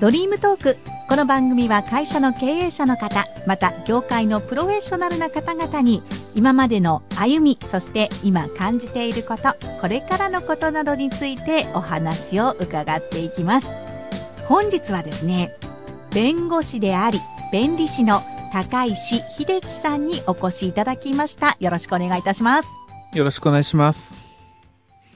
ドリームトークこの番組は会社の経営者の方また業界のプロフェッショナルな方々に今までの歩みそして今感じていることこれからのことなどについてお話を伺っていきます本日はですね弁護士であり弁理士の高石秀樹さんにお越しいただきましたよろしくお願いいたしますよろしくお願いします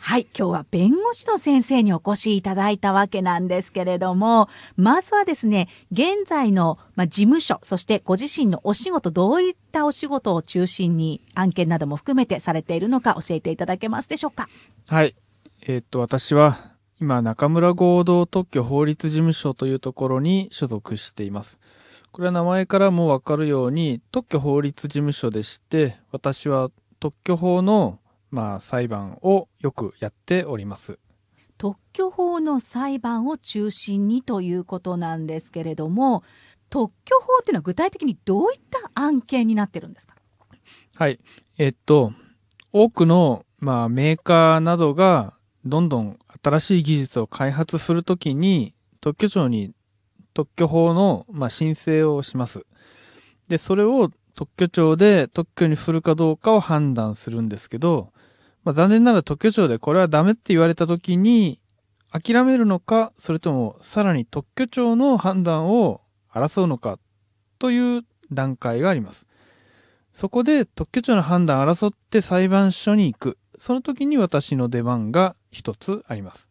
はい、今日は弁護士の先生にお越しいただいたわけなんですけれども、まずはですね、現在の、ま事務所、そしてご自身のお仕事、どういったお仕事を中心に案件なども含めてされているのか教えていただけますでしょうか。はい、えー、っと、私は今、中村合同特許法律事務所というところに所属しています。これは名前からもわかるように、特許法律事務所でして、私は特許法のまあ、裁判をよくやっております。特許法の裁判を中心にということなんですけれども特許法というのは具体的にどういった案件になってるんですかはいえっと多くの、まあ、メーカーなどがどんどん新しい技術を開発するときに特許庁に特許法の、まあ、申請をします。でそれを特許庁で特許にするかどうかを判断するんですけどまあ、残念ながら特許庁でこれはダメって言われた時に、諦めるのか、それともさらに特許庁の判断を争うのかという段階があります。そこで特許庁の判断を争って裁判所に行く。その時に私の出番が一つあります。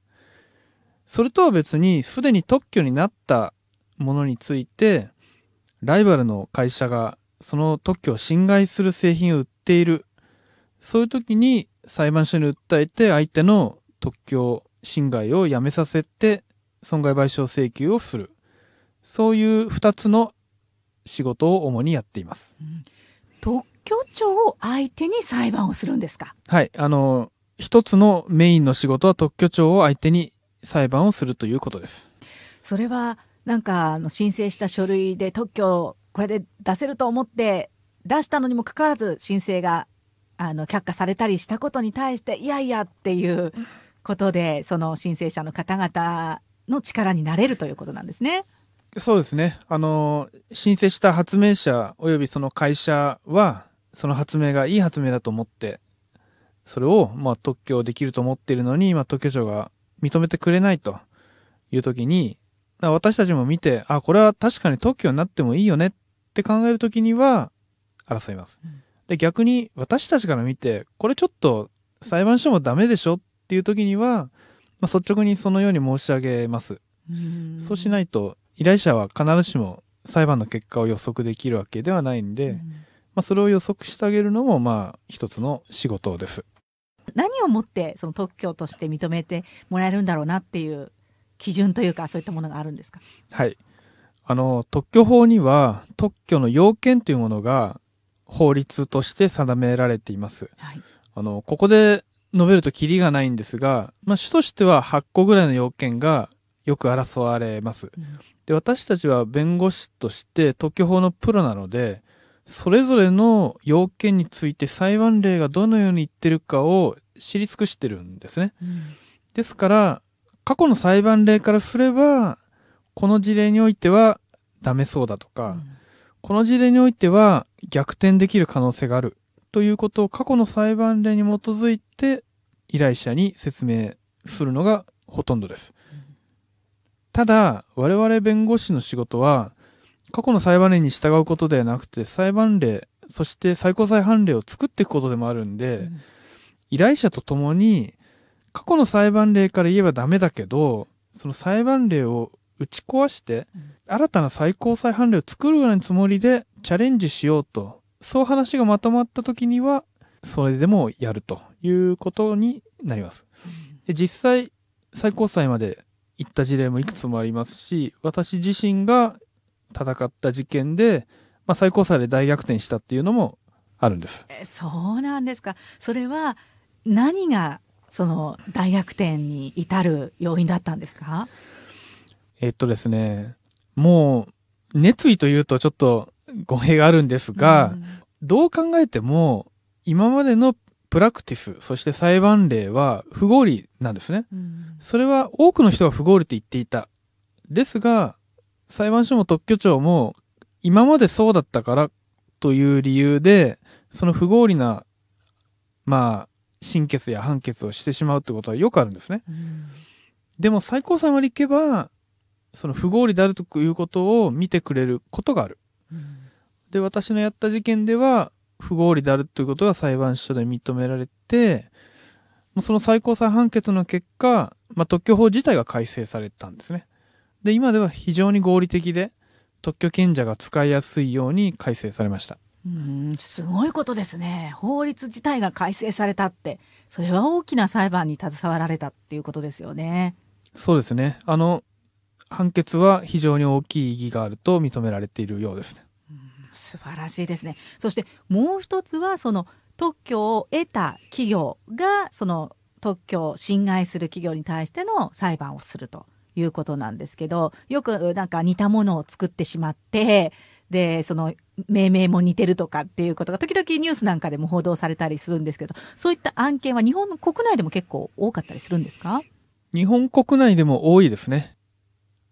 それとは別に、すでに特許になったものについて、ライバルの会社がその特許を侵害する製品を売っている。そういう時に裁判所に訴えて相手の特許侵害をやめさせて損害賠償請求をする。そういう2つの仕事を主にやっています。うん、特許庁を相手に裁判をするんですかはい。あの、一つのメインの仕事は特許庁を相手に裁判をするということです。それは、なんか、あの申請した書類で特許これで出せると思って出したのにもかかわらず申請があの却下されたりしたことに対していやいやっていうことでその申請者の方々の力になれるということなんですね。そうですねあの申請した発明者およびその会社はその発明がいい発明だと思ってそれをまあ特許できると思っているのに、今特許庁が認めてくれないという時に私たちも見てあこれは確かに特許になってもいいよねって考える時には争います。うんで、逆に私たちから見て、これちょっと裁判所もダメでしょっていう時には、まあ、率直にそのように申し上げます。うそうしないと、依頼者は必ずしも裁判の結果を予測できるわけではないんで、まあ、それを予測してあげるのも、まあ、一つの仕事です。何をもってその特許として認めてもらえるんだろうなっていう基準というかそういったものがあるんですかはいあの特許法には特許の要件というものが法律として定められています。はい、あの、ここで述べるとキリがないんですが、まあ、主としては8個ぐらいの要件がよく争われます。で、私たちは弁護士として特許法のプロなので、それぞれの要件について裁判例がどのように言ってるかを知り尽くしてるんですね。うん、ですから、過去の裁判例からすれば、この事例においてはダメそうだとか、うん、この事例においては逆転できる可能性があるということを過去の裁判例に基づいて依頼者に説明するのがほとんどです。ただ我々弁護士の仕事は過去の裁判例に従うことではなくて裁判例そして最高裁判例を作っていくことでもあるんで、依頼者と共に過去の裁判例から言えばダメだけどその裁判例を打ち壊して、新たな最高裁判例を作るようなつもりでチャレンジしようと、そう話がまとまった時には、それでもやるということになります。で実際、最高裁まで行った事例もいくつもありますし、私自身が戦った事件で、まあ、最高裁で大逆転したっていうのもあるんです。えそうなんですか。それは何がその大逆転に至る要因だったんですかえっとですね、もう、熱意というとちょっと語弊があるんですが、うん、どう考えても、今までのプラクティス、そして裁判例は不合理なんですね。うん、それは多くの人が不合理と言っていた。ですが、裁判所も特許庁も、今までそうだったからという理由で、その不合理な、まあ、審決や判決をしてしまうってことはよくあるんですね。うん、でも最高裁まで行けば、その不合理であるということを見てくれることがある。うん、で、私のやった事件では、不合理であるということが裁判所で認められて、その最高裁判決の結果、まあ、特許法自体が改正されたんですね。で、今では非常に合理的で、特許権者が使いやすいように改正されました。うん、すごいことですね。法律自体が改正されたって、それは大きな裁判に携わられたっていうことですよね。そうですね。あの、判決は非常に大きい意義があると認められているようですね。素晴らしいですね。そしてもう一つはその特許を得た企業がその特許を侵害する企業に対しての裁判をするということなんですけど、よくなんか似たものを作ってしまって、で、その命名も似てるとかっていうことが時々ニュースなんかでも報道されたりするんですけど、そういった案件は日本の国内でも結構多かったりするんですか日本国内でも多いですね。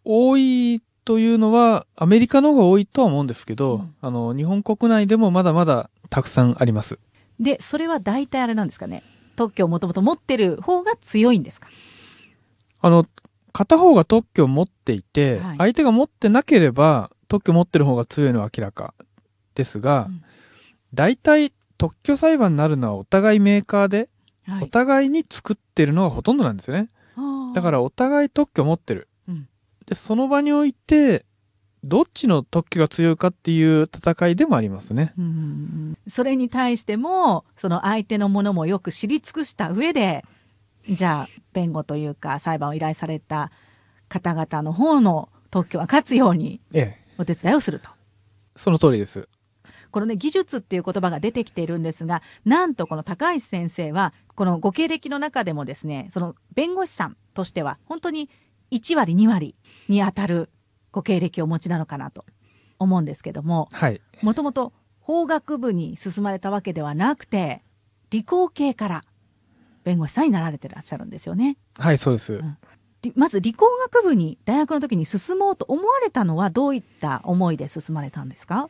多いというのは、アメリカの方が多いとは思うんですけど、うん、あの、日本国内でもまだまだたくさんあります。で、それは大体あれなんですかね。特許をもともと持ってる方が強いんですかあの、片方が特許を持っていて、はい、相手が持ってなければ特許持ってる方が強いのは明らかですが、うん、大体特許裁判になるのはお互いメーカーで、はい、お互いに作ってるのがほとんどなんですね。だからお互い特許持ってる。で、その場において、どっちの特許が強いかっていう戦いでもありますね。それに対しても、その相手のものもよく知り尽くした上で、じゃあ、弁護というか、裁判を依頼された方々の方の特許は勝つように、お手伝いをすると、ええ。その通りです。このね、技術っていう言葉が出てきているんですが、なんとこの高橋先生は、このご経歴の中でもですね、その弁護士さんとしては、本当に1割、2割にあたるご経歴をお持ちなのかなと思うんですけどももともと法学部に進まれたわけではなくて理工系から弁護士さんになられてらっしゃるんですよね。はいそうです、うん、まず理工学部に大学の時に進もうと思われたのはどういった思いで進まれたんですか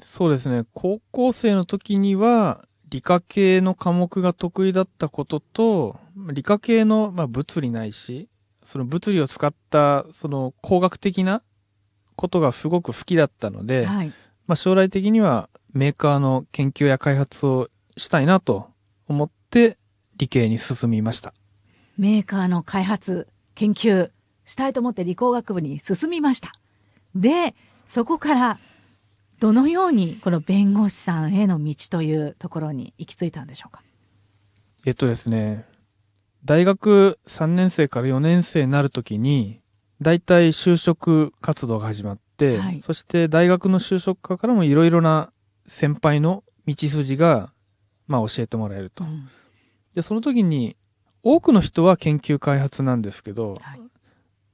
そうですね高校生の時には理科系の科目が得意だったことと理科系の、まあ、物理ないしその物理を使ったその工学的なことがすごく好きだったので、はい、まあ、将来的にはメーカーの研究や開発をしたいなと思って理系に進みましたメーカーの開発研究したいと思って理工学部に進みましたでそこからどのようにこの弁護士さんへの道というところに行き着いたんでしょうかえっとですね大学3年生から4年生になるときに、大体就職活動が始まって、はい、そして大学の就職課からもいろいろな先輩の道筋が、まあ、教えてもらえると、うん、でその時に多くの人は研究開発なんですけど、はい、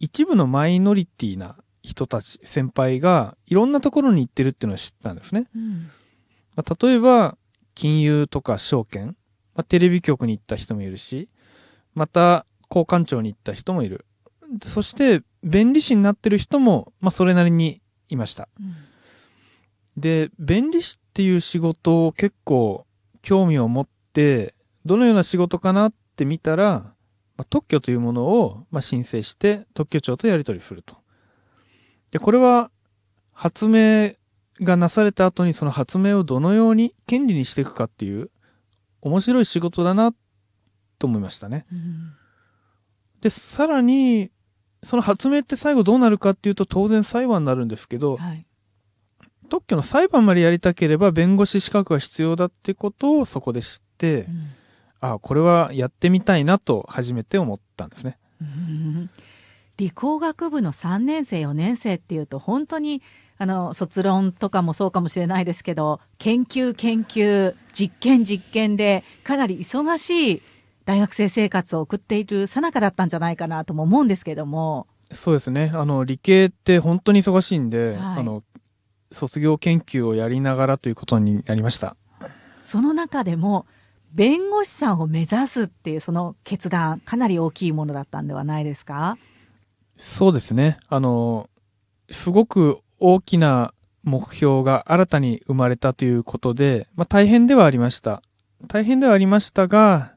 一部のマイノリティな人たち先輩がいろんなところに行ってるっていうのを知ったんですね、うん、まあ、例えば金融とか証券、まあ、テレビ局に行った人もいるしまた交換庁に行った人もいる。そして弁理士になってる人も、まあ、それなりにいました。で、弁理士っていう仕事を結構興味を持って、どのような仕事かなって見たら、まあ、特許というものを、まあ、申請して特許庁とやり取りすると。で、これは発明がなされた後にその発明をどのように権利にしていくかっていう面白い仕事だなっと思いましたね。うん、でさらにその発明って最後どうなるかっていうと当然裁判になるんですけど、はい、特許の裁判までやりたければ弁護士資格が必要だってことをそこで知って、うん、あこれはやってみたいなと初めて思ったんですね。うん、理工学部の3年生4年生っていうと本当にあの卒論とかもそうかもしれないですけど研究研究実験実験でかなり忙しい大学生生活を送っているさなかだったんじゃないかなとも思うんですけども。そうですね。あの、理系って本当に忙しいんで、はい、あの、卒業研究をやりながらということになりました。その中でも、弁護士さんを目指すっていうその決断、かなり大きいものだったんではないですかそうですね。あの、すごく大きな目標が新たに生まれたということで、まあ大変ではありました。大変ではありましたが、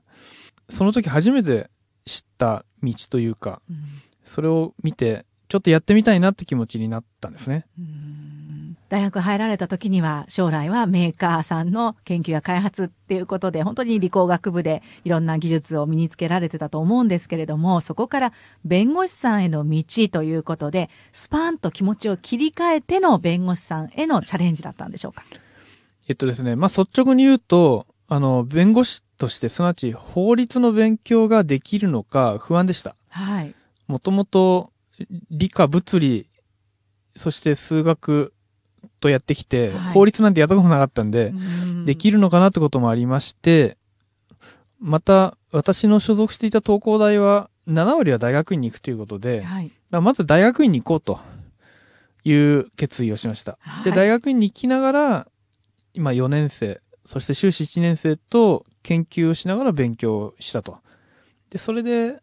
その時初めて知った道というか、うん、それを見てちょっとやってみたいなって気持ちになったんですね。大学入られた時には将来はメーカーさんの研究や開発っていうことで本当に理工学部でいろんな技術を身につけられてたと思うんですけれどもそこから弁護士さんへの道ということでスパンと気持ちを切り替えての弁護士さんへのチャレンジだったんでしょうかえっとですねまあ率直に言うとあの、弁護士として、すなわち法律の勉強ができるのか不安でした。はい。もともと理科、物理、そして数学とやってきて、はい、法律なんてやったことなかったんで、んできるのかなってこともありまして、また、私の所属していた東工大は、7割は大学院に行くということで、はい、まず大学院に行こうという決意をしました。はい、で、大学院に行きながら、今4年生、そして修士1年生と研究をしながら勉強したと。で、それで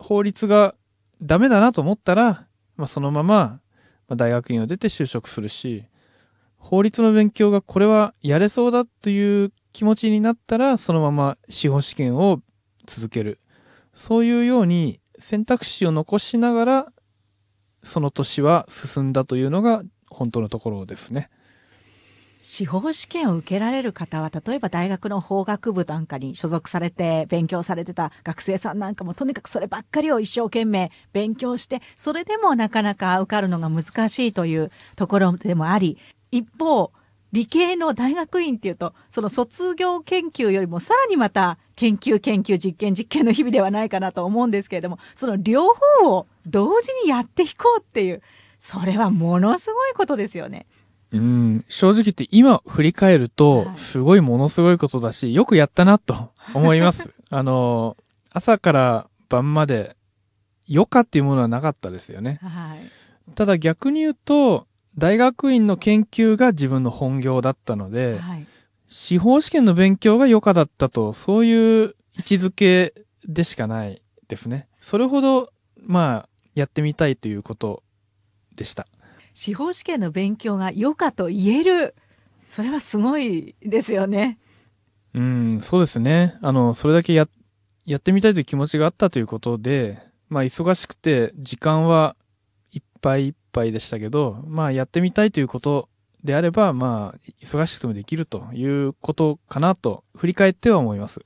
法律がダメだなと思ったら、まあ、そのまま大学院を出て就職するし、法律の勉強がこれはやれそうだという気持ちになったら、そのまま司法試験を続ける。そういうように選択肢を残しながら、その年は進んだというのが本当のところですね。司法試験を受けられる方は例えば大学の法学部なんかに所属されて勉強されてた学生さんなんかもとにかくそればっかりを一生懸命勉強してそれでもなかなか受かるのが難しいというところでもあり一方理系の大学院っていうとその卒業研究よりもさらにまた研究研究実験実験の日々ではないかなと思うんですけれどもその両方を同時にやっていこうっていうそれはものすごいことですよね。うん、正直言って今振り返ると、すごいものすごいことだし、よくやったなと 思います。あの、朝から晩まで余暇っていうものはなかったですよね。はい、ただ逆に言うと、大学院の研究が自分の本業だったので、はい、司法試験の勉強が余暇だったと、そういう位置づけでしかないですね。それほど、まあ、やってみたいということでした。司法試験の勉強が余暇と言えるそれはすごいですよね。うんそうですねあのそれだけややってみたいという気持ちがあったということで、まあ、忙しくて時間はいっぱいいっぱいでしたけど、まあ、やってみたいということであれば、まあ、忙しくてもできるということかなと振り返っては思います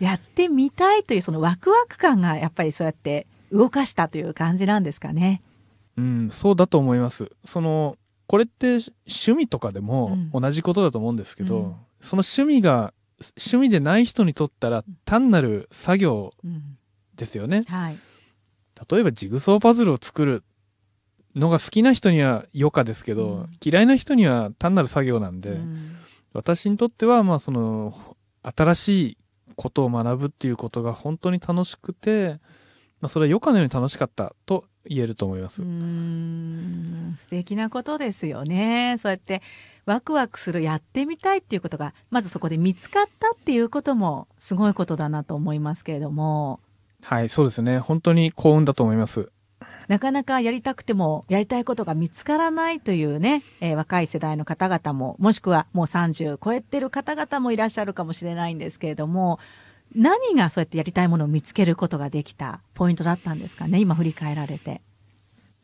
やってみたいというそのワクワク感がやっぱりそうやって動かしたという感じなんですかね。うん、そうだと思います。その、これって趣味とかでも同じことだと思うんですけど、うん、その趣味が、趣味でない人にとったら単なる作業ですよね。うんはい、例えばジグソーパズルを作るのが好きな人には余暇ですけど、うん、嫌いな人には単なる作業なんで、私にとっては、まあその、新しいことを学ぶっていうことが本当に楽しくて、まあ、それは余暇のように楽しかったと言えると思います。素敵なことですよね。そうやってワクワクするやってみたいっていうことがまずそこで見つかったっていうこともすごいことだなと思いますけれども。はいそうですね本当に幸運だと思います。なかなかやりたくてもやりたいことが見つからないというね、えー、若い世代の方々ももしくはもう30超えてる方々もいらっしゃるかもしれないんですけれども何がそうやってやりたいものを見つけることができたポイントだったんですかね今振り返られて。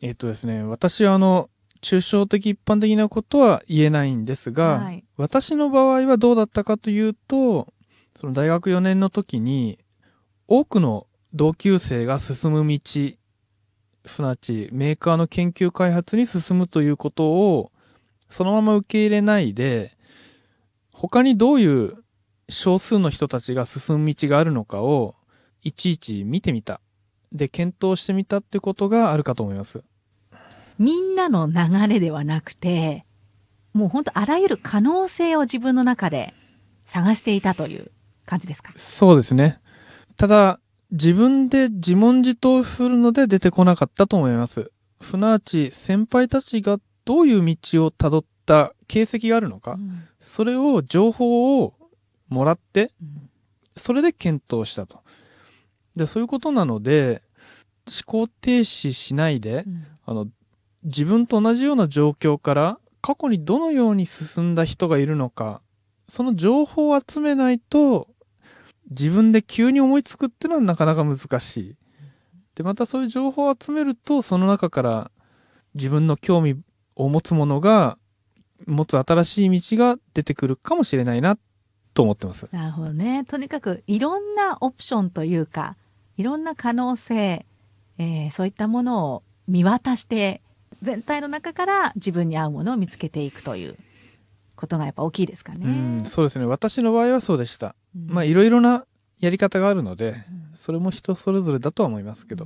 えっとですね私はあの抽象的一般的なことは言えないんですが、はい、私の場合はどうだったかというとその大学4年の時に多くの同級生が進む道すなわちメーカーの研究開発に進むということをそのまま受け入れないで他にどういう少数の人たちが進む道があるのかをいちいち見てみたで検討してみたってことがあるかと思いますみんなの流れではなくてもう本当あらゆる可能性を自分の中で探していたという感じですかそうですねただ自分で自問自答するので出てこなかったと思いますすなわち先輩たちがどういう道をたどった形跡があるのか、うん、それを情報をもらって、それで検討したと。で、そういうことなので、思考停止しないで、うん、あの、自分と同じような状況から過去にどのように進んだ人がいるのか、その情報を集めないと、自分で急に思いつくっていうのはなかなか難しい。で、またそういう情報を集めると、その中から自分の興味を持つものが、持つ新しい道が出てくるかもしれないなっと思ってます。なるほどね。とにかくいろんなオプションというか、いろんな可能性、えー、そういったものを見渡して、全体の中から自分に合うものを見つけていくということがやっぱ大きいですかね。うそうですね。私の場合はそうでした。うん、まあいろいろなやり方があるので、うん、それも人それぞれだとは思いますけど。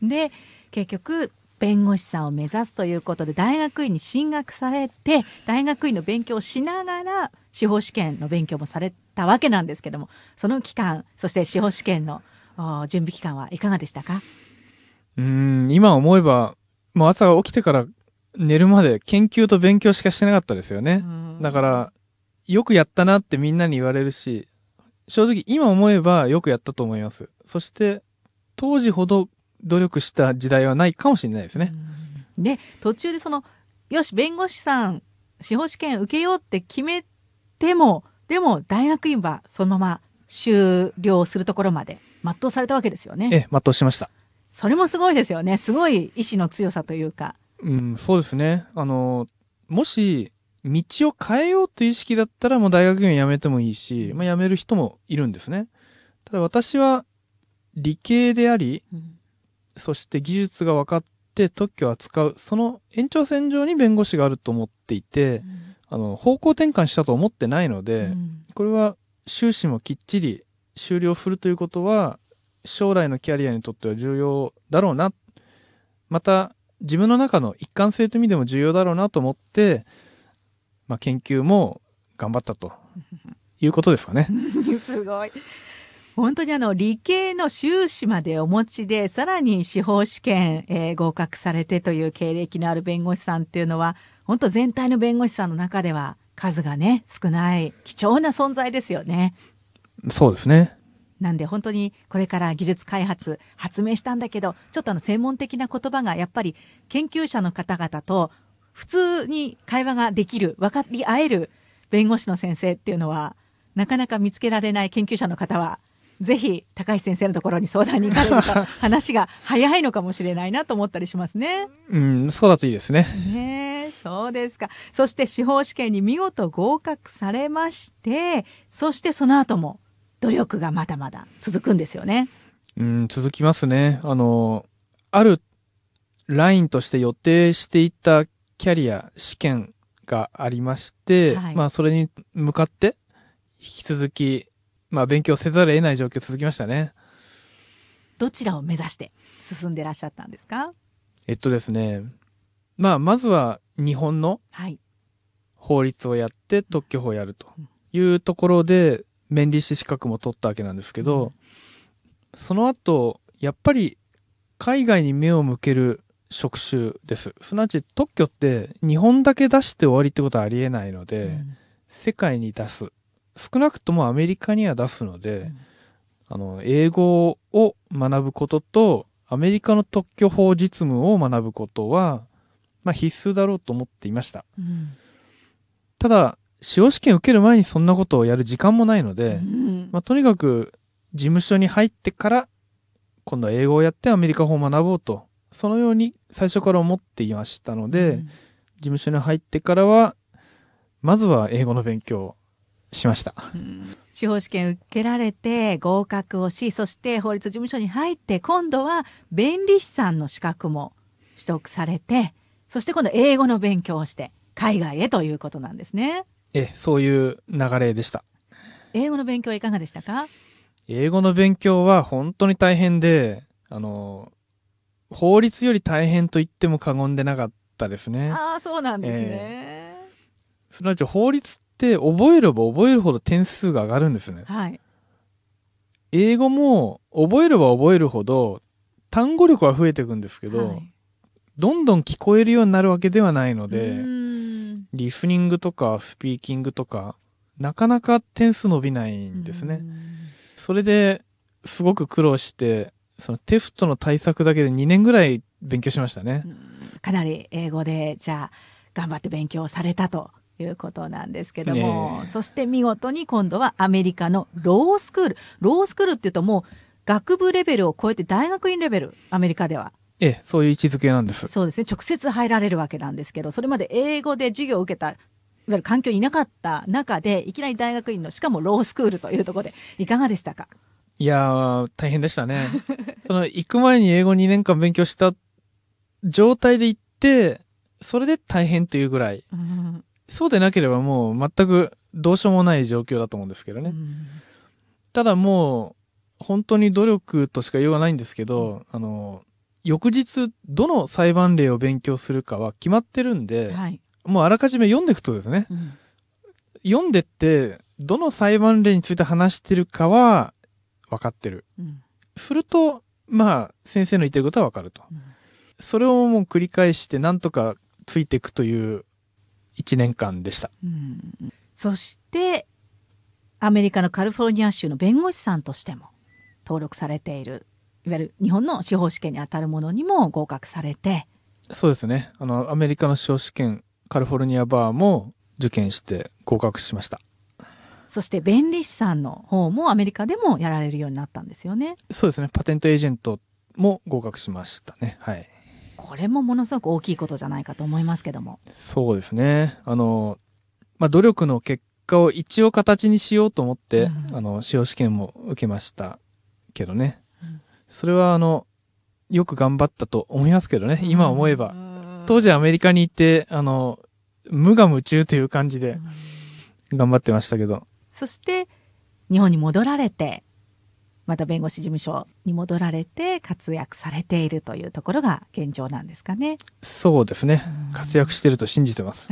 で、結局弁護士さんを目指すということで大学院に進学されて大学院の勉強をしながら司法試験の勉強もされたわけなんですけどもその期間そして司法試験の準備期間はいかがでしたかうん今思えばもう朝起きてから寝るまで研究と勉強しかしてなかったですよねだからよくやったなってみんなに言われるし正直今思えばよくやったと思いますそして当時ほど努力した時代はないかもしれないですね。で途中でそのよし弁護士さん司法試験受けようって決めてもでも大学院はそのまま終了するところまで全うされたわけですよね。ええ、全うしました。それもすごいですよね。すごい意志の強さというか。うん、そうですね。あの、もし、道を変えようという意識だったら、もう大学院を辞めてもいいし、まあ、辞める人もいるんですね。ただ私は、理系であり、そして技術が分かって特許を扱う、その延長線上に弁護士があると思っていて、うん、あの、方向転換したと思ってないので、うん、これは収支もきっちり終了するということは、将来のキャリアにとっては重要だろうな。また、自分の中の一貫性という意味でも重要だろうなと思って、まあ、研究も頑張ったということですかね。すごい。本当にあの理系の修士までお持ちでさらに司法試験、えー、合格されてという経歴のある弁護士さんっていうのは本当全体の弁護士さんの中では数がね少ない貴重な存在ですよね。そうですねなんで本当にこれから技術開発発明したんだけどちょっとあの専門的な言葉がやっぱり研究者の方々と普通に会話ができる分かり合える弁護士の先生っていうのはなかなか見つけられない研究者の方はぜひ高橋先生のところに相談に行かれると話が早いのかもしれないなと思ったりしますね。うん、そうだといいですね。ねそうですか。そして司法試験に見事合格されまして、そしてその後も努力がまだまだ続くんですよね。うん、続きますね。あの、あるラインとして予定していたキャリア試験がありまして、はい、まあそれに向かって引き続きまあ、勉強せざるを得ない状況続きましたね。どちらを目指して進んでらっしゃったんですかえっとですね、まあ、まずは日本の法律をやって特許法をやるというところで面理士資格も取ったわけなんですけど、その後やっぱり海外に目を向ける職種ですすなわち特許って日本だけ出して終わりってことはありえないので、世界に出す少なくともアメリカには出すので、うん、あの英語を学ぶこととアメリカの特許法実務を学ぶことは、まあ、必須だろうと思っていました、うん、ただ司法試験受ける前にそんなことをやる時間もないので、うん、まあ、とにかく事務所に入ってから今度は英語をやってアメリカ法を学ぼうとそのように最初から思っていましたので、事務所に入ってからはまずは英語の勉強しました、うん、司法試験受けられて合格をしそして法律事務所に入って今度は弁理士さんの資格も取得されてそして今度英語の勉強をして海外へということなんですね。えそういう流れでした。英語の勉強はいかがでしたか英語の勉強は本当に大変であの法律より大変と言っても過言でなかったですね。ああそうなんですね。えーすなわち法律っって覚えれば覚えるほど点数が上がるんですね。はい。英語も覚えれば覚えるほど単語力は増えていくんですけど、はい、どんどん聞こえるようになるわけではないので、リスニングとかスピーキングとか、なかなか点数伸びないんですね。それですごく苦労して、そのテストの対策だけで2年ぐらい勉強しましたね。かなり英語で、じゃあ、頑張って勉強されたということなんですけども、そして見事に今度はアメリカのロースクールロースクールっていうともう学部レベルを超えて大学院レベルアメリカでは。ええ、そういう位置づけなんです。そうですね。直接入られるわけなんですけど、それまで英語で授業を受けたいわゆる環境にいなかった中で、いきなり大学院の、しかもロースクールというところで、いかがでしたかいや大変でしたね。その、行く前に英語2年間勉強した状態で行って、それで大変というぐらい。そうでなければもう全くどうしようもない状況だと思うんですけどね。うん、ただもう、本当に努力としか言いがないんですけど、あの、翌日、どの裁判例を勉強するかは決まってるんで、はい、もうあらかじめ読んでいくとですね、うん、読んでって、どの裁判例について話してるかは分かってる。うん、すると、まあ、先生の言ってることは分かると。それをもう繰り返して、なんとかついていくという1年間でした、うん、そしてアメリカのカリフォルニア州の弁護士さんとしても登録されているいわゆる日本の司法試験にあたるものにも合格されてそうですねあのアメリカの司法試験カリフォルニアバーも受験して合格しましたそして弁理士さんの方もアメリカでもやられるようになったんですよねそうですねパテントエージェントも合格しましたねはいこれもものすごく大きいことじゃないかと思いますけどもそうですねあの、まあ、努力の結果を一応形にしようと思って、うん、あの司法試験も受けましたけどね、うん、それはあのよく頑張ったと思いますけどね、今思えば、うん、当時アメリカに行ってあの無我夢中という感じで頑張ってましたけど、そして日本に戻られてまた弁護士事務所に戻られて活躍されているというところが現状なんですかね。そうですね。活躍してると信じてます。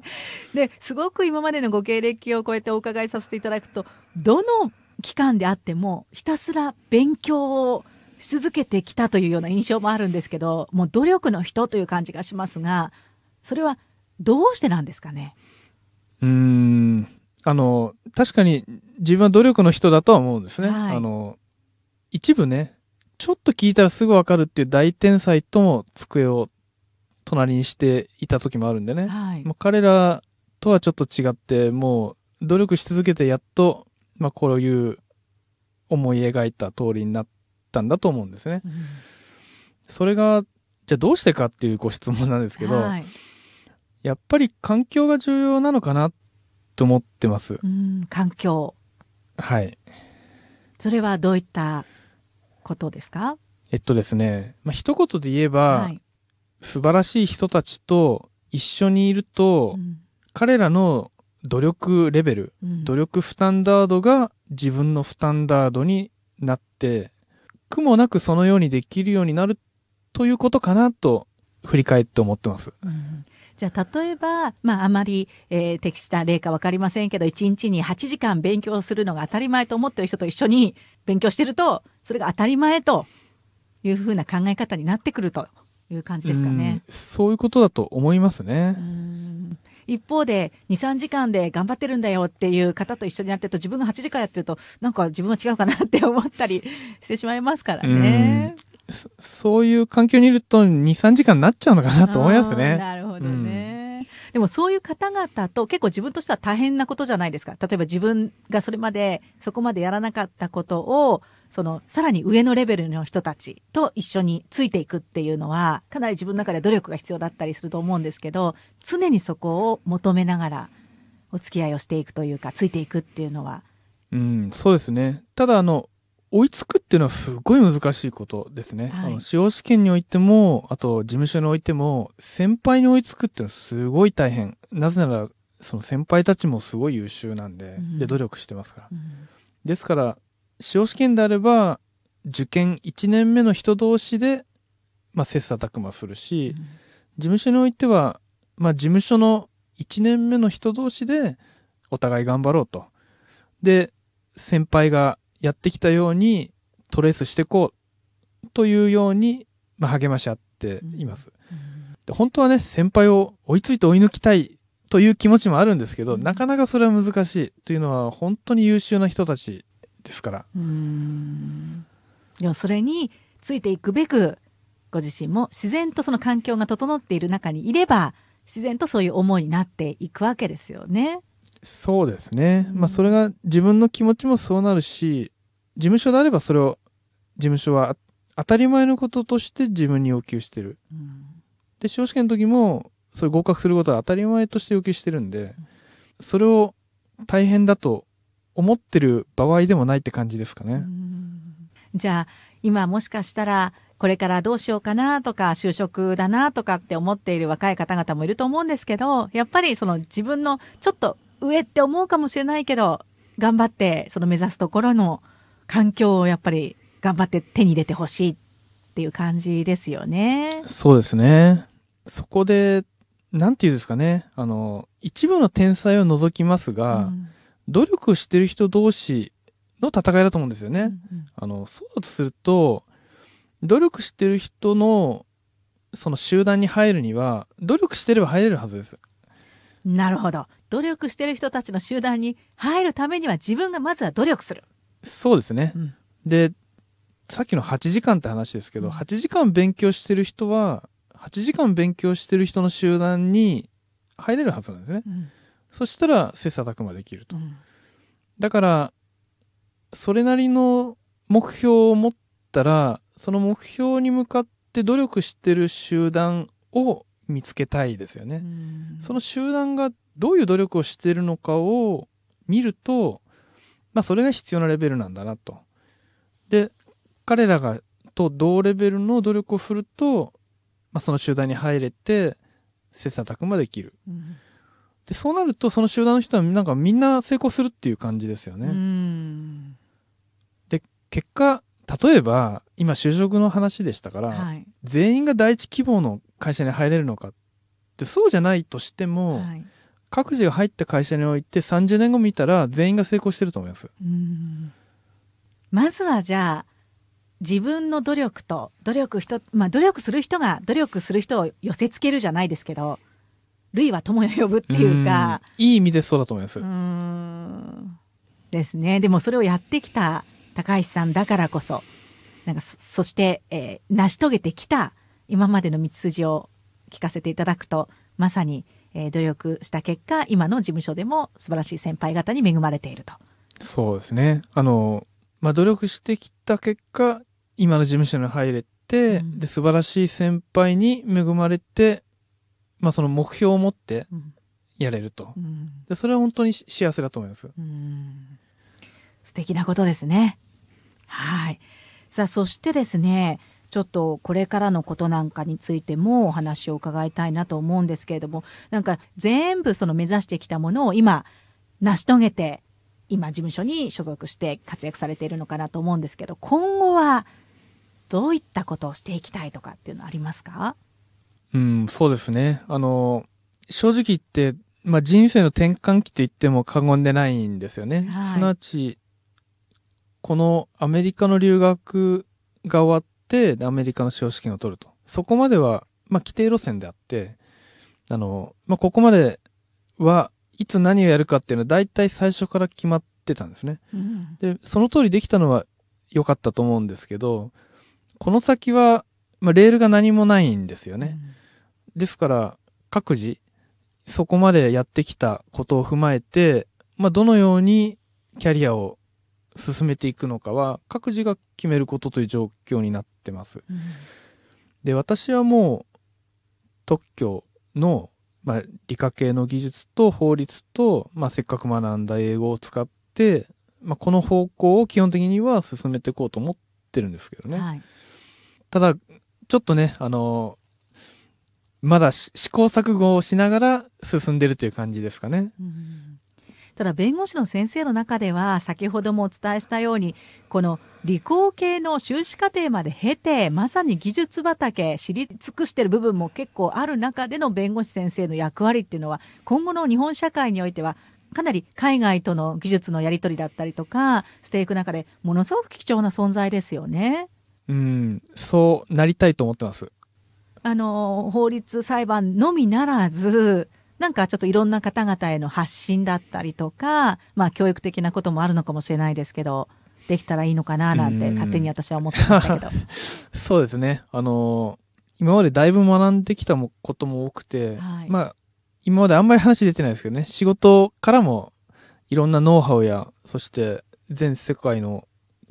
ですごく今までのご経歴をこうやってお伺いさせていただくとどの期間であってもひたすら勉強をし続けてきたというような印象もあるんですけどもう努力の人という感じがしますがそれはどうしてなんですかねうんあの確かに自分は努力の人だとは思うんですね。はい、あの一部ね、ちょっと聞いたらすぐわかるっていう大天才とも机を隣にしていた時もあるんでね、はい、まあ、彼らとはちょっと違ってもう努力し続けてやっと、まあ、こういう思い描いた通りになったんだと思うんですね。うん、それがじゃあどうしてかっていうご質問なんですけど、はい、やっぱり環境が重要なのかなと思ってます。うん、環境はいそれはどういったことですかえっとですね、まあ、一言で言えば、はい、素晴らしい人たちと一緒にいると、うん、彼らの努力レベル、うん、努力スタンダードが自分のスタンダードになって苦もなくそのようにできるようになるということかなと振り返って思ってます。うん、じゃあ例えば、まあ、あまり、えー、適した例か分かりませんけど1日に8時間勉強するのが当たり前と思ってる人と一緒に勉強してるとそれが当たり前というふうな考え方になってくるという感じですかね。うそういうことだと思いますね。一方で23時間で頑張ってるんだよっていう方と一緒にやってると自分が8時間やってるとなんか自分は違うかなって思ったりしてしまいますからね。そういう環境にいると23時間になっちゃうのかなと思いますね。なるほどほどね、うん、でもそういう方々と結構自分としては大変なことじゃないですか例えば自分がそれまでそこまでやらなかったことをそのさらに上のレベルの人たちと一緒についていくっていうのはかなり自分の中で努力が必要だったりすると思うんですけど常にそこを求めながらお付き合いをしていくというかついていくっていうのは。うん、そうですねただあの追いつくっていうのはすごい難しいことですね。はい、あの司法試験においても、あと事務所においても、先輩に追いつくっていうのはすごい大変。なぜなら、その先輩たちもすごい優秀なんで、うん、で、努力してますから。うん、ですから、司法試験であれば、受験1年目の人同士で、まあ、切磋琢磨するし、うん、事務所においては、まあ、事務所の1年目の人同士で、お互い頑張ろうと。で、先輩がやってきたようにトレースしてこうというように、まあ、励まし合っています、で。本当はね、先輩を追いついて追い抜きたいという気持ちもあるんですけど、なかなかそれは難しいというのは本当に優秀な人たちですから。うんでもそれについていくべくご自身も自然とその環境が整っている中にいれば自然とそういう思いになっていくわけですよね。そうですね。まあ、それが自分の気持ちもそうなるし、事務所であればそれを、事務所は当たり前のこととして自分に要求してる。で、司法試験の時も、それ合格することは当たり前として要求してるんで、それを大変だと思ってる場合でもないって感じですかね。じゃあ、今もしかしたら、これからどうしようかなとか、就職だなとかって思っている若い方々もいると思うんですけど、やっぱりその自分のちょっと上って思うかもしれないけど、頑張って、その目指すところの環境をやっぱり頑張って手に入れてほしいっていう感じですよね。そうですね。そこで、なんていうんですかね、あの、一部の天才を除きますが、うん、努力してる人同士の戦いだと思うんですよね。うんうん、あの、そうだとすると、努力してる人のその集団に入るには努力してれば入れるはずです。なるほど。努力してる人たちの集団に入るためには自分がまずは努力するそうですね、うん、でさっきの8時間って話ですけど8時間勉強してる人は8時間勉強してる人の集団に入れるはずなんですね、うん、そしたら切磋琢磨できると、うん、だからそれなりの目標を持ったらその目標に向かって努力してる集団を見つけたいですよね、うん、その集団がどういう努力をしているのかを見ると、まあ、それが必要なレベルなんだなと。で、彼らがと同レベルの努力をすると、まあ、その集団に入れて、切磋琢磨できる。うん、で、そうなると、その集団の人はなんかみんな成功するっていう感じですよね。で、結果、例えば、今就職の話でしたから、はい、全員が第一希望の会社に入れるのかって、そうじゃないとしても、はい各自が入った会社において30年後見たら全員が成功してると思います。まずはじゃあ自分の努力と努力人、まあ、努力する人が努力する人を寄せつけるじゃないですけど類は友を呼ぶっていうかいい意味でそうだと思います。ですねでもそれをやってきた高橋さんだからこそなんかそして、えー、成し遂げてきた今までの道筋を聞かせていただくとまさに「えー、努力した結果、今の事務所でも素晴らしい先輩方に恵まれていると。そうですね。あの、まあ、努力してきた結果、今の事務所に入れて、うん、で、素晴らしい先輩に恵まれて、まあ、その目標を持ってやれると、うん、で。それは本当に幸せだと思います。うん、素敵なことですね。はい。さあ、そしてですね、ちょっとこれからのことなんかについてもお話を伺いたいなと思うんですけれども、なんか全部その目指してきたものを今、成し遂げて、今事務所に所属して活躍されているのかなと思うんですけど、今後はどういったことをしていきたいとかっていうのありますかうん、そうですね。あの、正直言って、まあ、人生の転換期と言っても過言でないんですよね。はい、すなわち、このアメリカの留学が終わっってアメリカの司法試験を取ると。そこまでは、まあ、規定路線であって、あの、まあ、ここまではいつ何をやるかっていうのは大体最初から決まってたんですね。うん、で、その通りできたのは良かったと思うんですけど、この先は、まあ、レールが何もないんですよね。うん、ですから、各自、そこまでやってきたことを踏まえて、まあ、どのようにキャリアを進めていくのかは、各自が決めることという状況になっってます。で私はもう特許の、まあ、理科系の技術と法律と、まあ、せっかく学んだ英語を使って、まあ、この方向を基本的には進めていこうと思ってるんですけどね。はい、ただちょっとねあのまだ試行錯誤をしながら進んでるという感じですかね。うんただ弁護士の先生の中では先ほどもお伝えしたようにこの理工系の修士課程まで経てまさに技術畑知り尽くしてる部分も結構ある中での弁護士先生の役割っていうのは今後の日本社会においてはかなり海外との技術のやり取りだったりとかしていく中でものすごく貴重な存在ですよね。うんそうなりたいと思ってます。あの法律裁判のみならずなんかちょっといろんな方々への発信だったりとか、まあ教育的なこともあるのかもしれないですけど。できたらいいのかななんて勝手に私は思ってましたけど そうですねあの今までだいぶ学んできたことも多くて、はい、まあ今まであんまり話出てないですけどね仕事からもいろんなノウハウやそして全世界の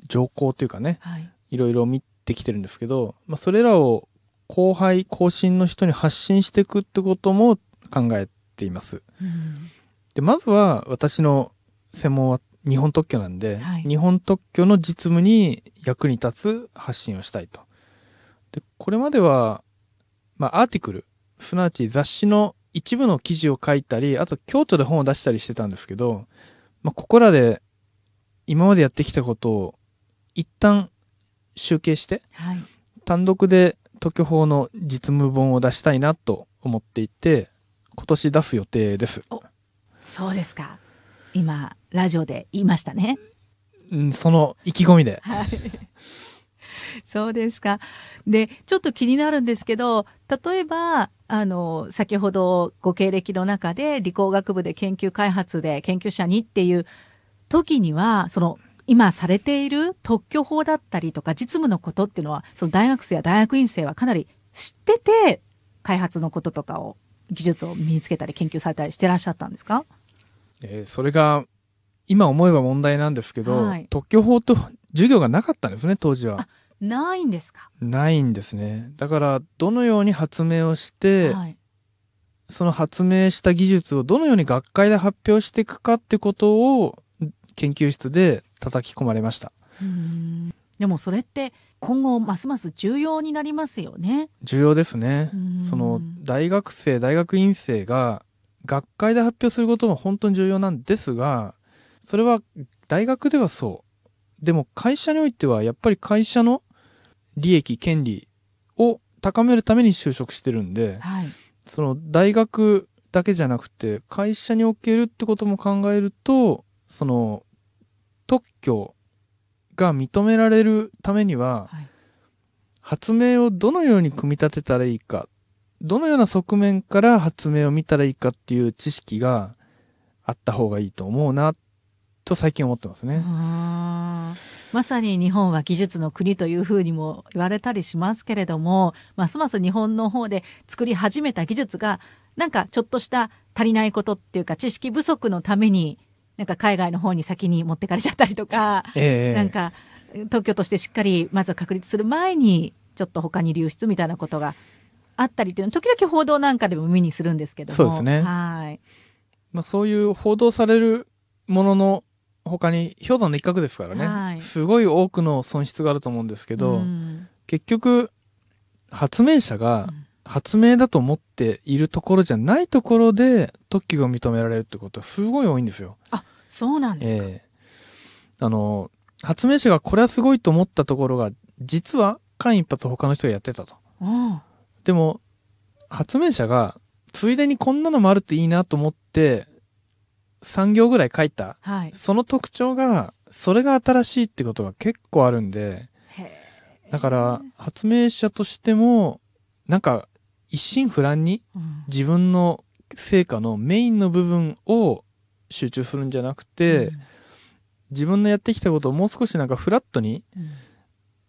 情報というかね、はい、いろいろ見てきてるんですけど、まあ、それらを後輩後進の人に発信していくってことも考えています、うん、でまずは私の専門は日本特許なんで、はい、日本特許の実務に役に立つ発信をしたいと。で、これまでは、まあ、アーティクル、すなわち雑誌の一部の記事を書いたり、あと京都で本を出したりしてたんですけど、まあ、ここらで今までやってきたことを一旦集計して、はい、単独で特許法の実務本を出したいなと思っていて、今年出す予定です。そうですか。今、ラジオで言いましたね。うん、その意気込みで。はい、そうですか。で、ちょっと気になるんですけど、例えば、あの、先ほどご経歴の中で理工学部で研究開発で研究者にっていう時には、その、今されている特許法だったりとか実務のことっていうのは、その大学生や大学院生はかなり知ってて、開発のこととかを、技術を身につけたり研究されたりしてらっしゃったんですかえー、それが今思えば問題なんですけど、はい、特許法と 授業がなかったんですね当時は。ないんですかないんですねだからどのように発明をして、はい、その発明した技術をどのように学会で発表していくかってことを研究室で叩き込まれましたでもそれって今後ますます重要になりますよね重要ですねその大学生大学院生が学会で発表することも本当に重要なんですがそれは大学ではそう。でも会社においてはやっぱり会社の利益、権利を高めるために就職してるんで、はい、その大学だけじゃなくて会社におけるってことも考えると、その特許が認められるためには、はい、発明をどのように組み立てたらいいか、どのような側面から発明を見たらいいかっていう知識があった方がいいと思うなっと最近思ってますね。まさに日本は技術の国というふうにも言われたりしますけれどもますます日本の方で作り始めた技術がなんかちょっとした足りないことっていうか知識不足のためになんか海外の方に先に持ってかれちゃったりとか、えー、なんか特許としてしっかりまずは確立する前にちょっと他に流出みたいなことがあったりというの時々報道なんかでも目にするんですけどもそうですねはい、まあ、そういう報道されるものの他に氷山の一角ですからね、はい、すごい多くの損失があると思うんですけど、うん、結局発明者が発明だと思っているところじゃないところで特許が認められるってことはすごい多いんですよ。あそうなんですか、えー、あの発明者がこれはすごいと思ったところが実は間一髪他の人がやってたと。でも発明者がついでにこんなのもあるっていいなと思って3行ぐらい書いた、はい、その特徴がそれが新しいってことが結構あるんでだから発明者としてもなんか一心不乱に自分の成果のメインの部分を集中するんじゃなくて、うん、自分のやってきたことをもう少しなんかフラットに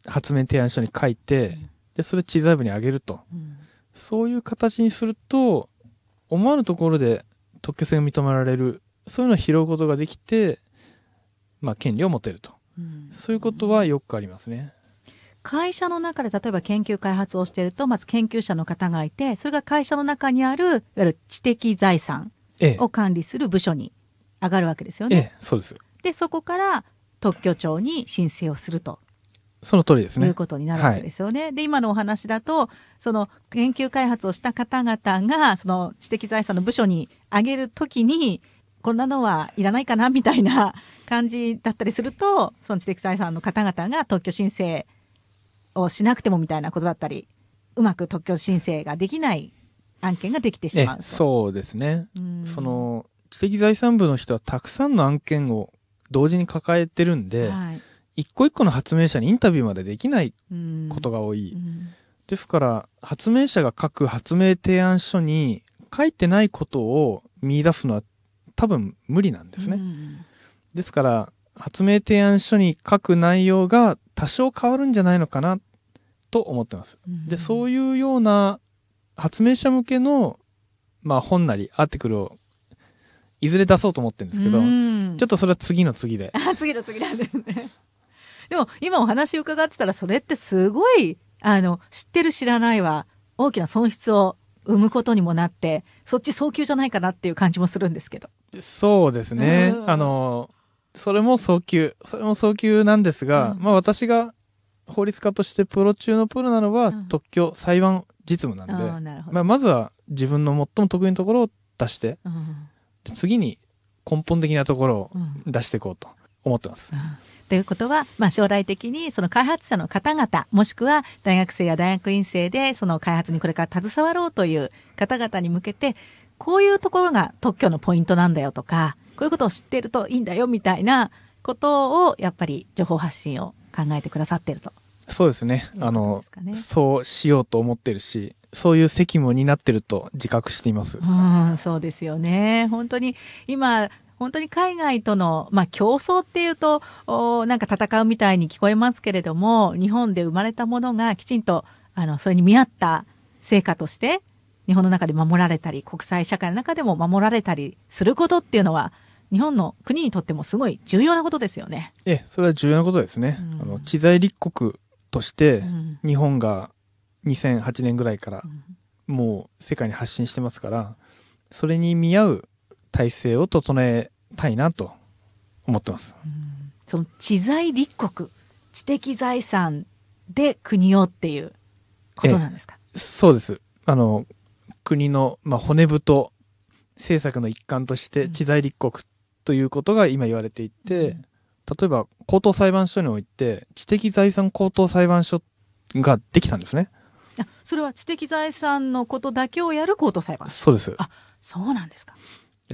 発明提案書に書いて、うん、でそれ知財部にあげると、うん、そういう形にすると思わぬところで特許性が認められるそういうのを拾うことができて、まあ、権利を持てると、うん、そういうことはよくありますね。会社の中で例えば研究開発をしているとまず研究者の方がいてそれが会社の中にあるいわゆる知的財産を管理する部署に上がるわけですよね。ええ、そうですでそこから特許庁に申請をすると。その通りですね。いうことになるわけですよね。はい、で今のお話だとその研究開発をした方々がその知的財産の部署に上げるときにこんなのはいらないかなみたいな感じだったりするとその知的財産の方々が特許申請をしなくてもみたいなことだったりうまく特許申請ができない案件ができてしまうそうですね。その知的財産部の人はたくさんの案件を同時に抱えてるんで、はい、一個一個の発明者にインタビューまでできないことが多い。ですから発明者が書く発明提案書に書いてないことを見出すのは多分無理なんですね。うん、ですから発明提案書に書く内容が多少変わるんじゃないのかなと思ってます。うん、でそういうような発明者向けの、まあ、本なりアーティクルをいずれ出そうと思ってるんですけど、うん、ちょっとそれは次の次で。次の次なんですね。でも今お話伺ってたらそれってすごいあの知ってる知らないは大きな損失を生むことにもなってそっち早急じゃないかなっていう感じもするんですけど。そうですね。あの、それも早急。それも早急なんですが、うん、まあ私が法律家としてプロ中のプロなのは特許、裁判、実務なんで、まあ、まずは自分の最も得意なところを出して、うん、次に根本的なところを出していこうと思ってます。ということは、まあ、将来的にその開発者の方々もしくは大学生や大学院生でその開発にこれから携わろうという方々に向けてこういうところが特許のポイントなんだよとかこういうことを知ってるといいんだよみたいなことをやっぱり情報発信を考えてくださってると。そうですね。あの、ね、そうしようと思ってるし、そういう責務になってると自覚しています。うん、そうですよね。本当に今本当に海外との、まあ、競争っていうとおなんか戦うみたいに聞こえますけれども日本で生まれたものがきちんとあのそれに見合った成果として日本の中で守られたり国際社会の中でも守られたりすることっていうのは日本の国にとってもすごい重要なことですよね。ええ、それは重要なことですね。うん、あの知財立国として日本が2008年ぐらいからもう世界に発信してますから、それに見合う体制を整えたいなと思ってます。うん、その知財立国、知的財産で国をっていうことなんですか。ええ、そうです。あの国の、まあ、骨太政策の一環として知財立国ということが今言われていて、うん、例えば高等裁判所において知的財産高等裁判所ができたんですね。それは知的財産のことだけをやる高等裁判所そうですあそうなんですか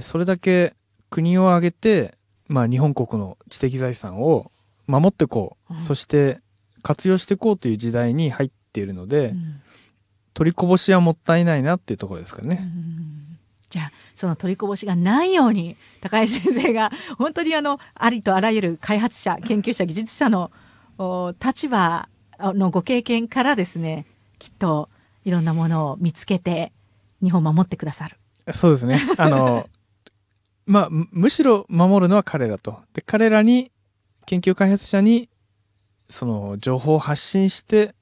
それだけ国を挙げて、まあ、日本国の知的財産を守っていこう、うん、そして活用していこうという時代に入っているので、う取りこぼしはもったいないなっていうところですかね。じゃあその取りこぼしがないように高井先生が本当にあのありとあらゆる開発者研究者技術者の立場のご経験からですねきっといろんなものを見つけて日本を守ってくださる。そうですねあのまあむしろ守るのは彼らとで彼らに研究開発者にその情報を発信して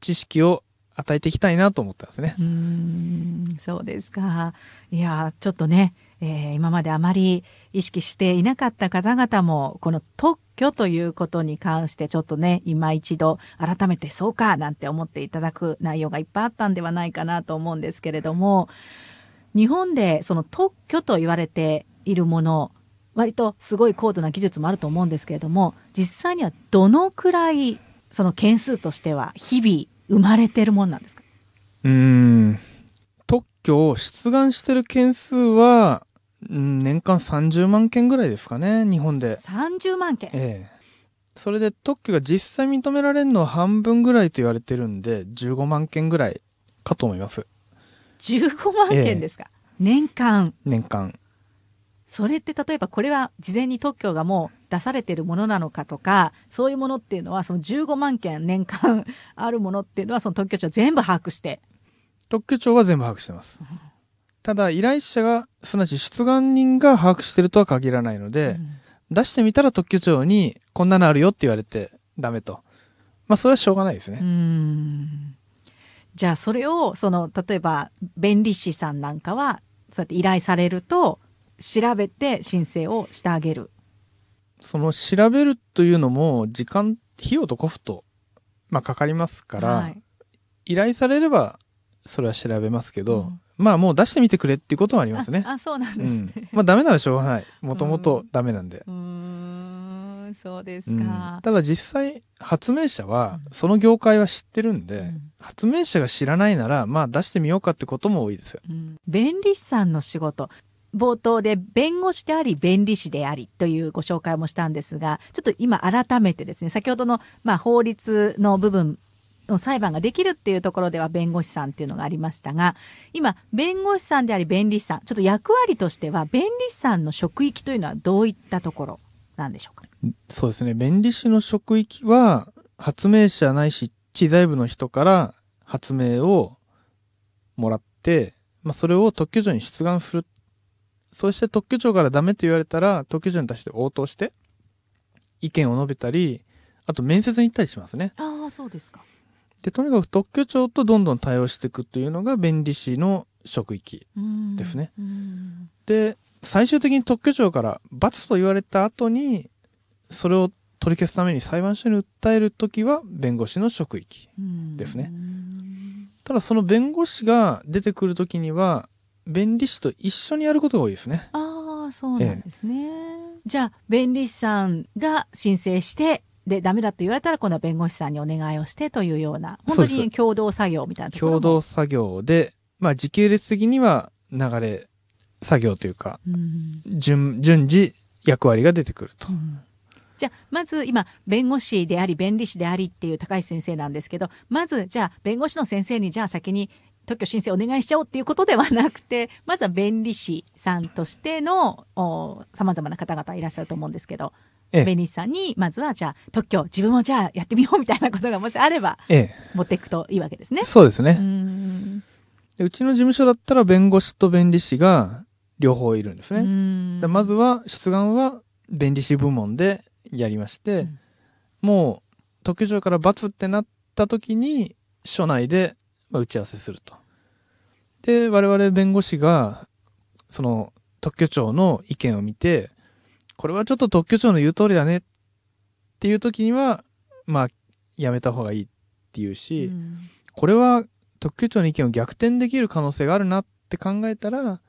知識を与えていきたいなと思ったんですね。うんそうですかいやちょっとね、えー、今まであまり意識していなかった方々もこの特許ということに関してちょっとね今一度改めてそうかなんて思っていただく内容がいっぱいあったんではないかなと思うんですけれども日本でその特許と言われているもの割とすごい高度な技術もあると思うんですけれども実際にはどのくらいその件数としては日々生まれてるもんなんですかうん特許を出願してる件数は、年間30万件ぐらいですかね日本で30万件ええそれで特許が実際認められるのは半分ぐらいと言われてるんで15万件ぐらいかと思います15万件ですか、ええ、年間年間それって例えばこれは事前に特許がもう出されてるものなのかとかそういうものっていうのはその15万件年間あるものっていうのはその特許庁全部把握して特許庁は全部把握してます、ただ依頼者がすなわち出願人が把握してるとは限らないので、うん、出してみたら特許庁にこんなのあるよって言われてダメとまあそれはしょうがないですねじゃあそれをその例えば弁理士さんなんかはそうやって依頼されると調べて申請をしてあげる。その調べるというのも時間費用とコフト、まあ、かかりますから、はい、依頼されればそれは調べますけど、うん、まあもう出してみてくれっていうことはありますね。あそうなんですね、うん、まあダメならしょうがない もともとダメなんで。うんそうですか、うん、ただ実際発明者はその業界は知ってるんで、発明者が知らないならまあ出してみようかってことも多いですよ。弁理士さんの仕事冒頭で弁護士であり弁理士でありというご紹介もしたんですがちょっと今改めてですね先ほどの、まあ、法律の部分の裁判ができるっていうところでは弁護士さんっていうのがありましたが今弁護士さんであり弁理士さんちょっと役割としては弁理士さんの職域というのはどういったところなんでしょうかそうですね弁理士の職域は発明者ないし知財部の人から発明をもらって、まあ、それを特許所に出願するっそして特許庁からダメと言われたら、特許庁に対して応答して、意見を述べたり、あと面接に行ったりしますね。ああ、そうですか。で、とにかく特許庁とどんどん対応していくというのが弁理士の職域ですね。で、最終的に特許庁から罰と言われた後に、それを取り消すために裁判所に訴える時は弁護士の職域ですね。ただその弁護士が出てくるきには弁理士と一緒にやることが多いですね。ああ、そうなんですね。ええ、じゃあ、弁理士さんが申請して、で、ダメだと言われたら、今度は弁護士さんにお願いをしてというような、本当に共同作業みたいな共同作業で、まあ、時系列的には流れ作業というか、うん、順順次役割が出てくると。うんじゃまず今弁護士であり弁理士でありっていう高橋先生なんですけどまずじゃあ弁護士の先生にじゃあ先に特許申請お願いしちゃおうっていうことではなくて まずは弁理士さんとしてのさまざまな方々いらっしゃると思うんですけど、ええ、弁理士さんにまずはじゃあ特許自分もじゃあやってみようみたいなことがもしあれば、ええ、持っていくといいわけですね。そうですねうちの事務所だったら弁護士と弁理士が両方いるんですね。まずは出願は弁理士部門でやりまして、うん、もう特許庁から罰ってなった時に署内で打ち合わせすると。で、我々弁護士が、その特許庁の意見を見て、これはちょっと特許庁の言う通りだねっていう時には、まあ、やめた方がいいっていうし、うん、これは特許庁の意見を逆転できる可能性があるなって考えたら、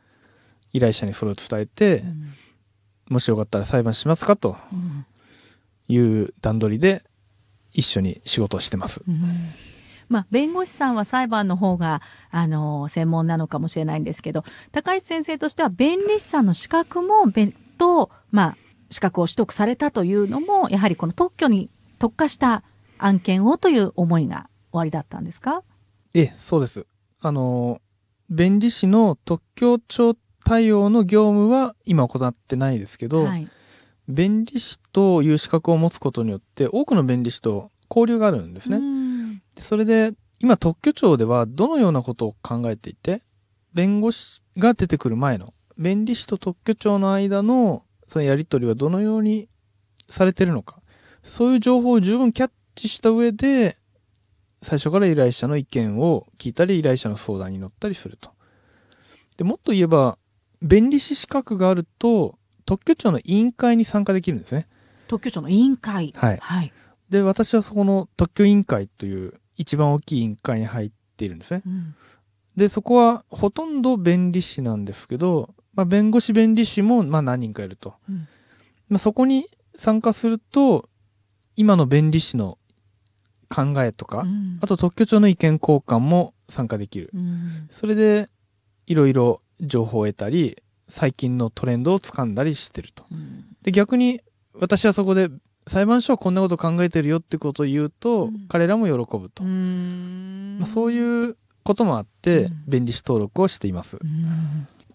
依頼者にそれを伝えて、うん、もしよかったら裁判しますかという段取りで一緒に仕事をしてます。うんまあ、弁護士さんは裁判の方が、あの、専門なのかもしれないんですけど、高市先生としては弁理士さんの資格も弁、途、まあ、資格を取得されたというのも、やはりこの特許に特化した案件をという思いが終わりだったんですかええ、そうです。あの、弁理士の特許庁対応の業務は今行ってないですけど、はい、弁理士という資格を持つことによって多くの弁理士と交流があるんですね。それで、今特許庁ではどのようなことを考えていて、弁護士が出てくる前の、弁理士と特許庁の間のそのやり取りはどのようにされてるのか、そういう情報を十分キャッチした上で、最初から依頼者の意見を聞いたり、依頼者の相談に乗ったりすると。でもっと言えば、弁理士資格があると、特許庁の委員会に参加できるんですね。特許庁の委員会。はい。はい、で、私はそこの特許委員会という一番大きい委員会に入っているんですね。うん、で、そこはほとんど弁理士なんですけど、まあ、弁護士弁理士もま何人かいると。うん、まあ、そこに参加すると、今の弁理士の考えとか、うん、あと特許庁の意見交換も参加できる。それで、いろいろ情報を得たり、最近のトレンドをつかんだりしてると。で、逆に私はそこで裁判所はこんなこと考えてるよってことを言うと、うん、彼らも喜ぶと、まあ、そういうこともあって、弁理士登録をしています。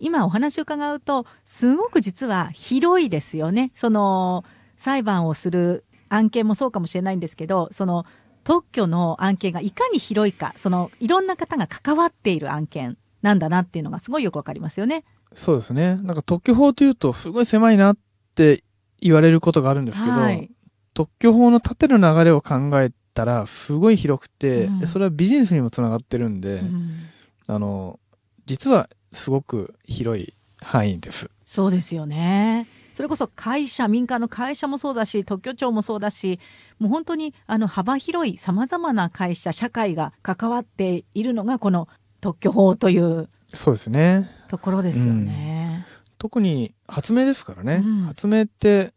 今お話を伺うとすごく実は広いですよねその裁判をする案件もそうかもしれないんですけどその特許の案件がいかに広いかそのいろんな方が関わっている案件なんだなっていうのがすごいよくわかりますよね。そうですねなんか特許法というとすごい狭いなって言われることがあるんですけど、はい、特許法の立てる流れを考えたらすごい広くて、うん、それはビジネスにもつながってるんで、うん、あの実はすごく広い範囲です。そうですよねそれこそ会社民間の会社もそうだし特許庁もそうだしもう本当にあの幅広いさまざまな会社社会が関わっているのがこの特許法というそうですねところですよね。うん、特に発明ですからね、うん、発明って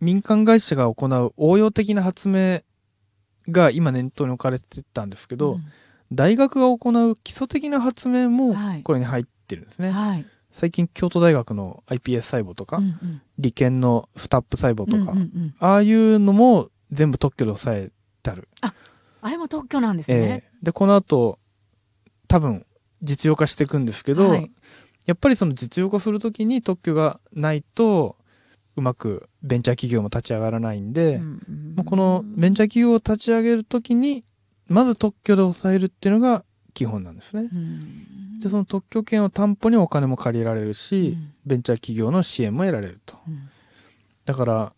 民間会社が行う応用的な発明が今念頭に置かれてたんですけど、うん、大学が行う基礎的な発明もこれに入ってるんですね。はい、最近京都大学の iPS 細胞とか、うんうん、理研のスタップ細胞とか、うんうんうん、ああいうのも全部特許で抑えてある。ああれも特許なんですね。えー、でこの後多分実用化していくんですけど、はい、やっぱりその実用化するときに特許がないとうまくベンチャー企業も立ち上がらないんで、うんこのベンチャー企業を立ち上げるときにまず特許で抑えるっていうのが基本なんですね。でその特許権を担保にお金も借りられるし、ベンチャー企業の支援も得られると。だから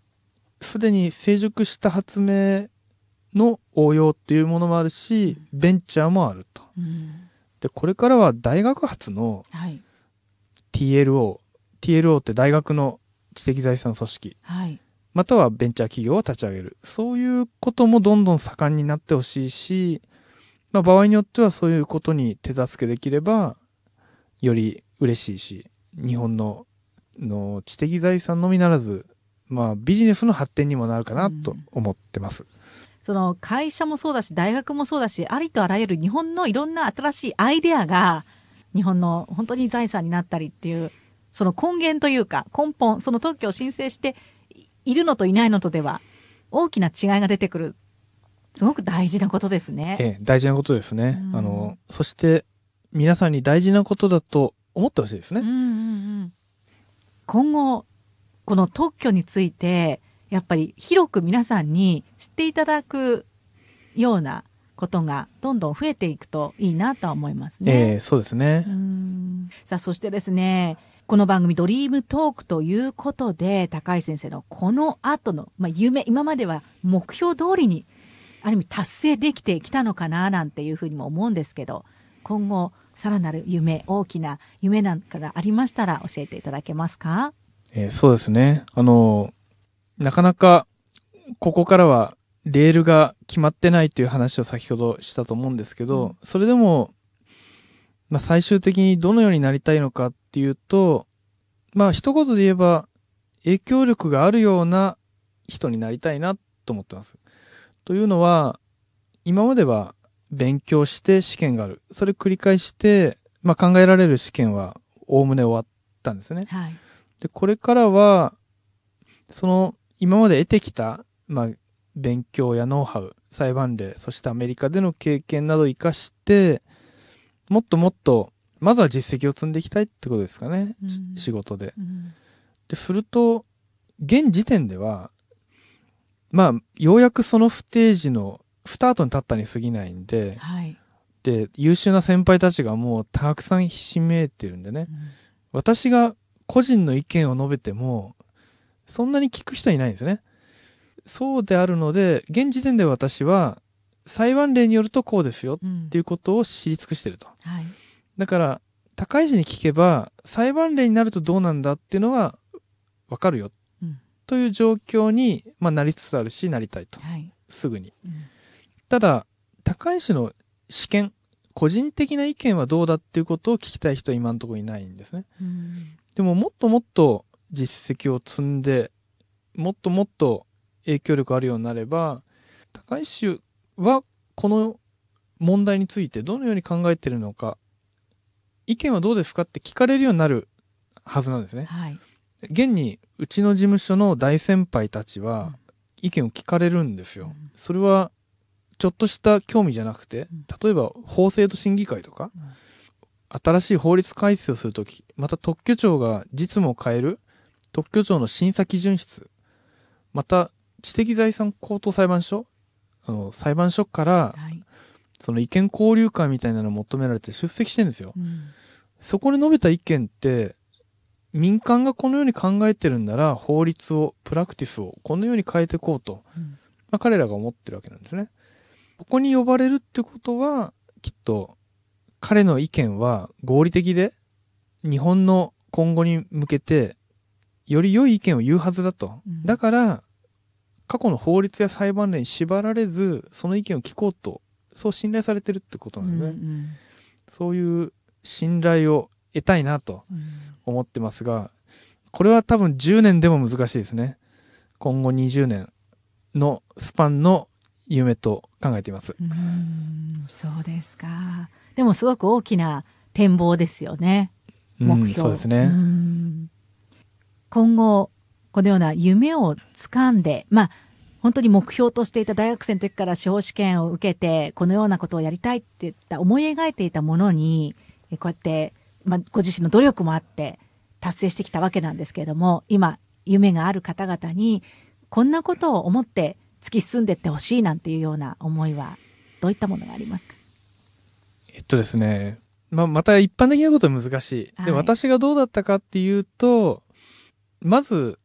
すでに成熟した発明の応用っていうものもあるし、ベンチャーもあると。でこれからは大学発の TLO、はい、TLO って大学の知的財産組織、はい、またはベンチャー企業を立ち上げるそういうこともどんどん盛んになってほしいし、まあ、場合によってはそういうことに手助けできればより嬉しいし日本のの知的財産のみならず、まあ、ビジネスの発展にもなるかなと思ってます。うんその会社もそうだし、大学もそうだし、ありとあらゆる日本のいろんな新しいアイデアが、日本の本当に財産になったりっていう、その根源というか根本その特許を申請しているのといないのとでは大きな違いが出てくるすごく大事なことですね。ええ、大事なことですね。うん、あのそして皆さんに大事なことだと思ってほしいですね。うんうんうん、今後この特許についてやっぱり広く皆さんに知っていただくようなことがどんどん増えていくといいなとは思いますね。ええ、そうですね。さあそしてですねこの番組ドリームトークということで、高井先生のこの後の、まあ、夢、今までは目標通りに、ある意味達成できてきたのかな、なんていうふうにも思うんですけど、今後、さらなる夢、大きな夢なんかがありましたら教えていただけますかえー、そうですね。あの、なかなか、ここからは、レールが決まってないという話を先ほどしたと思うんですけど、うん、それでも、まあ、最終的にどのようになりたいのかっっていうと、まあ一言で言えば影響力があるような人になりたいなと思ってます。というのは、今までは勉強して試験がある。それ繰り返して、まあ、考えられる試験はおおむね終わったんですね。はい、で、これからは、その今まで得てきた、まあ、勉強やノウハウ、裁判例、そしてアメリカでの経験などを生かして、もっともっとまずは実績を積んでいきたいってことですかね、うん、仕事で。ですると現時点ではまあようやくそのステージのスタートに立ったに過ぎないんで、はい、で優秀な先輩たちがもうたくさんひしめいてるんでね、うん、私が個人の意見を述べてもそんなに聞く人いないんですね。そうであるので現時点で私は裁判例によるとこうですよっていうことを知り尽くしてると。はいだから高い市に聞けば裁判例になるとどうなんだっていうのは分かるよ、うん、という状況に、まあ、なりつつあるしなりたいと、はい、すぐに、うん、ただ高石の試験個人的な意見はどうだっていうことを聞きたい人は今のところいないんですね、うん、でももっともっと実績を積んでもっともっと影響力あるようになれば高い市はこの問題についてどのように考えてるのか意見はどうですかって聞かれるようになるはずなんですね。はい、現にうちの事務所の大先輩たちは意見を聞かれるんですよ。うん、それはちょっとした興味じゃなくて、例えば法制度審議会とか、うん、新しい法律改正をする時また特許庁が実務を変える特許庁の審査基準室また知的財産高等裁判所あの裁判所から、はい、その意見交流会みたいなのを求められて出席してんですよ。うん、そこで述べた意見って、民間がこのように考えてるんなら、法律を、プラクティスをこのように変えていこうと、うん、まあ、彼らが思ってるわけなんですね。ここに呼ばれるってことは、きっと、彼の意見は合理的で、日本の今後に向けて、より良い意見を言うはずだと。うん、だから、過去の法律や裁判例に縛られず、その意見を聞こうとそう信頼されてるってことなんでね、うんうん、そういう信頼を得たいなと思ってますが、これは多分10年でも難しいですね今後20年のスパンの夢と考えていますそうですかでもすごく大きな展望ですよね目標、うん、そうですね今後このような夢をつかんでまあ本当に目標としていた大学生の時から司法試験を受けてこのようなことをやりたいってった思い描いていたものにこうやって、まあ、ご自身の努力もあって達成してきたわけなんですけれども今夢がある方々にこんなことを思って突き進んでいってほしいなんていうような思いはどういったものがありますかえっとですね、まあ、また一般的なことは難しい。はい、で私がどうだったかっていうとまず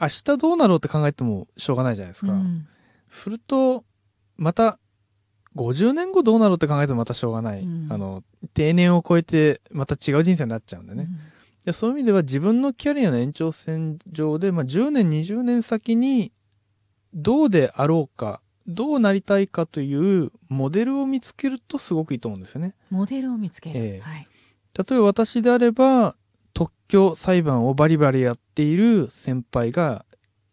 明日どうなろうって考えてもしょうがないじゃないですか。うん、すると、また、50年後どうなろうって考えてもまたしょうがない。うん、あの、定年を超えてまた違う人生になっちゃうんでね。うん、そういう意味では自分のキャリアの延長線上で、まあ、10年、20年先にどうであろうか、どうなりたいかというモデルを見つけるとすごくいいと思うんですよね。モデルを見つける。えー、はい、例えば私であれば、特許裁判をバリバリやっている先輩が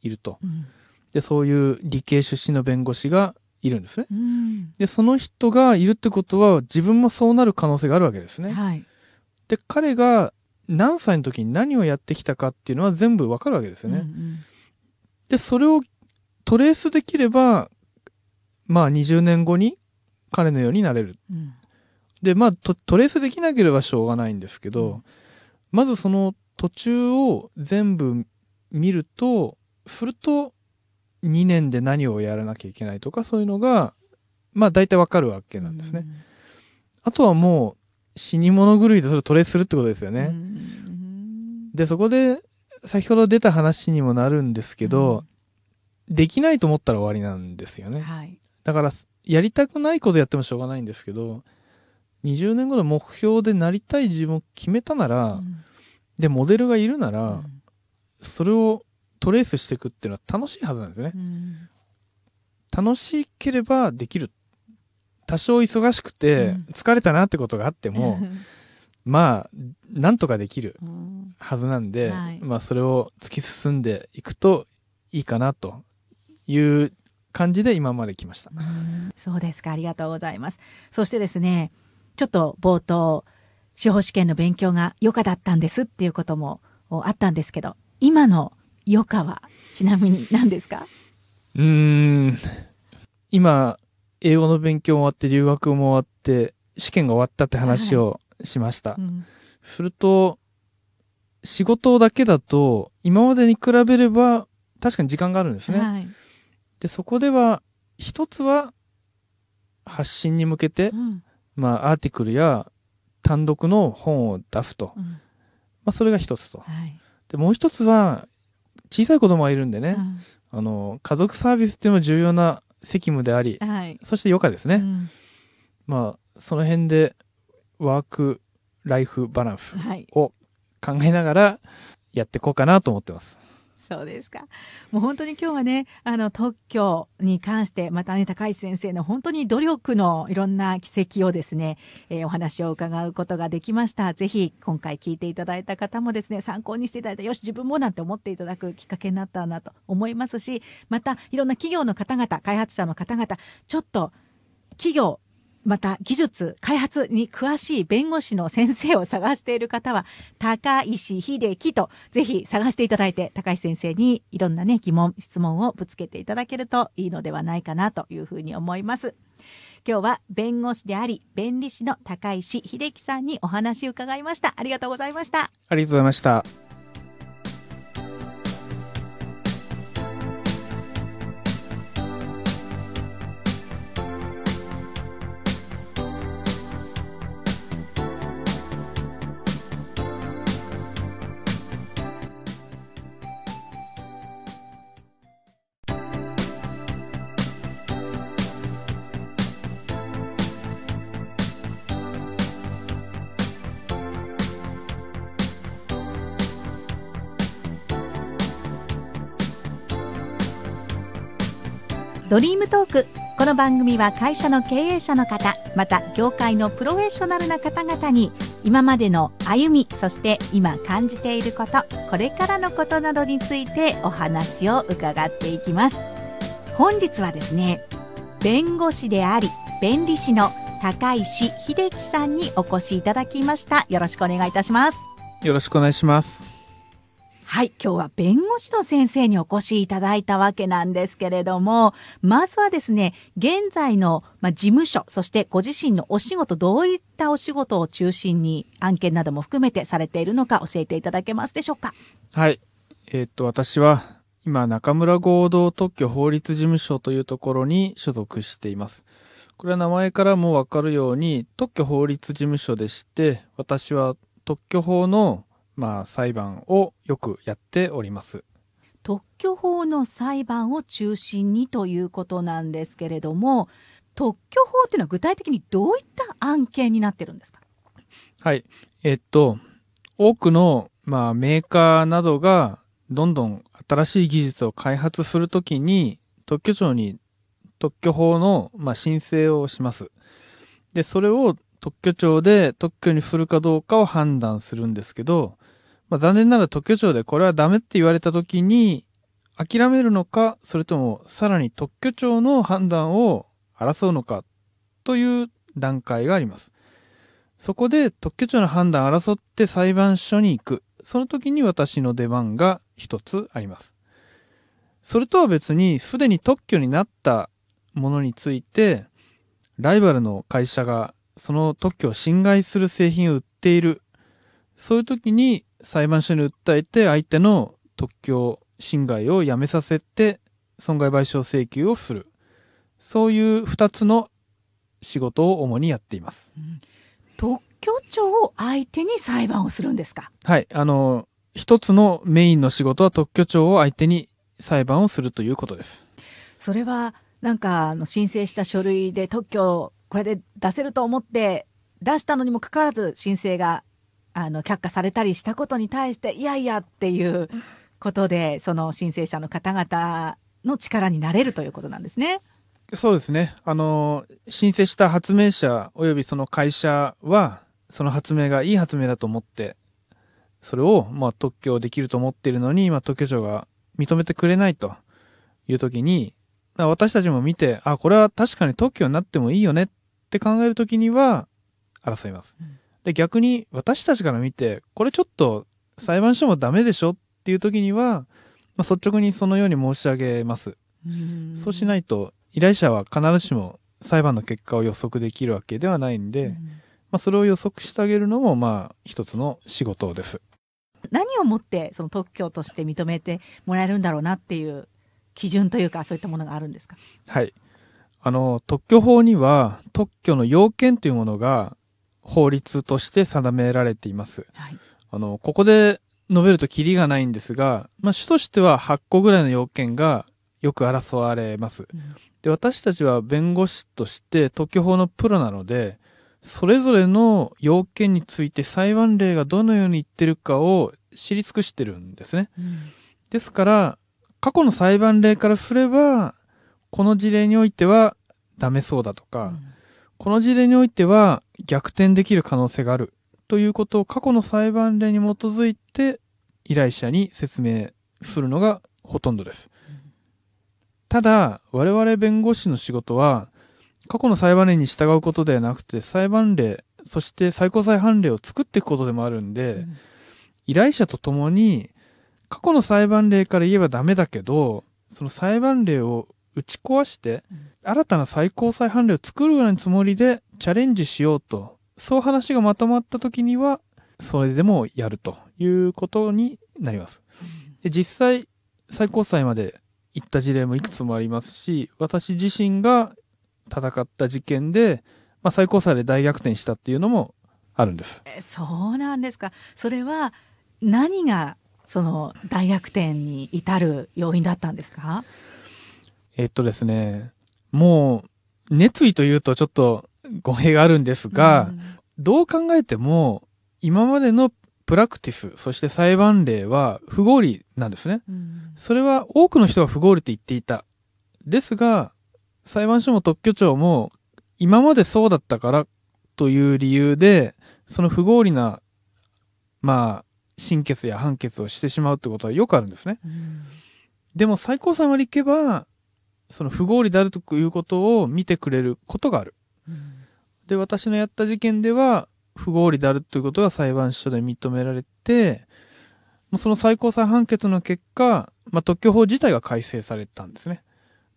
いると、うん、でそういう理系出身の弁護士がいるんですね、うん、でその人がいるってことは自分もそうなる可能性があるわけですね、はい、で彼が何歳の時に何をやってきたかっていうのは全部わかるわけですよね、うんうん、でそれをトレースできればまあ20年後に彼のようになれる、うん、でまあトレースできなければしょうがないんですけど、うんまずその途中を全部見ると、すると2年で何をやらなきゃいけないとかそういうのが、まあ大体わかるわけなんですね。うん、あとはもう死に物狂いでそれトレースするってことですよね。うん、で、そこで先ほど出た話にもなるんですけど、うん、できないと思ったら終わりなんですよね。はい、だからやりたくないことやってもしょうがないんですけど、20年後の目標でなりたい自分を決めたなら、うん、でモデルがいるなら、うん、それをトレースしていくっていうのは楽しいはずなんですね、うん、楽しければできる多少忙しくて疲れたなってことがあっても、まあなんとかできるはずなんで、はい、まあ、それを突き進んでいくといいかなという感じで今まで来ました。そうですか、ありがとうございます。そしてですね、ちょっと冒頭、司法試験の勉強が余暇だったんですっていうこともあったんですけど、今の余暇はちなみに何ですかうん、今、英語の勉強も終わって留学も終わって試験が終わったって話をしました。はいうん、すると、仕事だけだと今までに比べれば確かに時間があるんですね。はい、でそこでは一つは発信に向けて、うん、まあ、アーティクルや単独の本を出すと、うん、まあ、それが一つと、はい、でもう一つは小さい子供がいるんでね、あの家族サービスっていうのも重要な責務であり、はい、そして余暇ですね、うん、まあその辺でワークライフバランスを考えながらやっていこうかなと思ってます。はいそうですか。もう本当に今日はね、あの特許に関して、またね、高橋先生の本当に努力のいろんな軌跡をですね、えー、お話を伺うことができました。ぜひ、今回聞いていただいた方もですね、参考にしていただいた、よし、自分もなんて思っていただくきっかけになったなと思いますし、また、いろんな企業の方々、開発者の方々、ちょっと、企業また技術開発に詳しい弁護士の先生を探している方は高石秀樹とぜひ探していただいて高石先生にいろんなね疑問質問をぶつけていただけるといいのではないかなというふうに思います。今日は弁護士であり弁理士の高石秀樹さんにお話を伺いましたありがとうございましたありがとうございましたドリームトークこの番組は会社の経営者の方また業界のプロフェッショナルな方々に今までの歩みそして今感じていることこれからのことなどについてお話を伺っていきます本日はですね弁護士であり弁理士の高石秀樹さんにお越しいただきましたよろしくお願いいたしますよろしくお願いしますはい、今日は弁護士の先生にお越しいただいたわけなんですけれども、まずはですね、現在の、ま事務所、そしてご自身のお仕事、どういったお仕事を中心に案件なども含めてされているのか教えていただけますでしょうか。はい、えー、っと、私は今、中村合同特許法律事務所というところに所属しています。これは名前からもわかるように、特許法律事務所でして、私は特許法のまあ、裁判をよくやっております。特許法の裁判を中心にということなんですけれども特許法というのは具体的にどういった案件になってるんですかはいえっと多くの、まあ、メーカーなどがどんどん新しい技術を開発するときに特許庁に特許法の、まあ、申請をします。でそれを特許庁で特許にするかどうかを判断するんですけどまあ、残念ながら特許庁でこれはダメって言われた時に、諦めるのか、それともさらに特許庁の判断を争うのかという段階があります。そこで特許庁の判断を争って裁判所に行く。その時に私の出番が一つあります。それとは別に、すでに特許になったものについて、ライバルの会社がその特許を侵害する製品を売っている。そういう時に裁判所に訴えて相手の特許侵害をやめさせて損害賠償請求をするそういう2つの仕事を主にやっています、うん、特許庁を相手に裁判をするんですかはいあの一つのメインの仕事は特許庁を相手に裁判をするということですそれはなんかあの申請した書類で特許これで出せると思って出したのにもかかわらず申請があの却下されたりしたことに対していやいやっていうことでその申請者の方々の力になれるということなんですね。そうですねあの申請した発明者およびその会社はその発明がいい発明だと思ってそれをまあ特許できると思っているのに、今特許庁が認めてくれないという時に私たちも見てあこれは確かに特許になってもいいよねって考える時には争います。うんで、逆に私たちから見て、これちょっと裁判所もダメでしょっていう時には、まあ、率直にそのように申し上げます。うそうしないと、依頼者は必ずしも裁判の結果を予測できるわけではないんで、まあ、それを予測してあげるのも、まあ、一つの仕事です。何をもってその特許として認めてもらえるんだろうなっていう基準というかそういったものがあるんですかはいあの特許法には特許の要件というものが法律として定められています。はい、あの、ここで述べるとキリがないんですが、まあ、主としては8個ぐらいの要件がよく争われます。で、私たちは弁護士として特許法のプロなので、それぞれの要件について裁判例がどのように言ってるかを知り尽くしてるんですね。うん、ですから、過去の裁判例からすれば、この事例においてはダメそうだとか、うこの事例においては逆転できる可能性があるということを過去の裁判例に基づいて依頼者に説明するのがほとんどです。ただ我々弁護士の仕事は過去の裁判例に従うことではなくて裁判例そして最高裁判例を作っていくことでもあるんで、依頼者と共に過去の裁判例から言えばダメだけどその裁判例を打ち壊して、新たな最高裁判例を作るようなつもりでチャレンジしようと、そう話がまとまった時には、それでもやるということになります。で実際、最高裁まで行った事例もいくつもありますし、私自身が戦った事件で、まあ、最高裁で大逆転したっていうのもあるんです。えそうなんですか。それは何がその大逆転に至る要因だったんですかえっとですね、もう、熱意というとちょっと語弊があるんですが、うん、どう考えても、今までのプラクティス、そして裁判例は不合理なんですね。うん、それは多くの人が不合理と言っていた。ですが、裁判所も特許庁も、今までそうだったからという理由で、その不合理な、まあ、審決や判決をしてしまうってことはよくあるんですね。うん、でも最高裁まで行けば、その不合理であるということを見てくれることがある。うん、で、私のやった事件では、不合理であるということが裁判所で認められて、その最高裁判決の結果、まあ、特許法自体が改正されたんですね。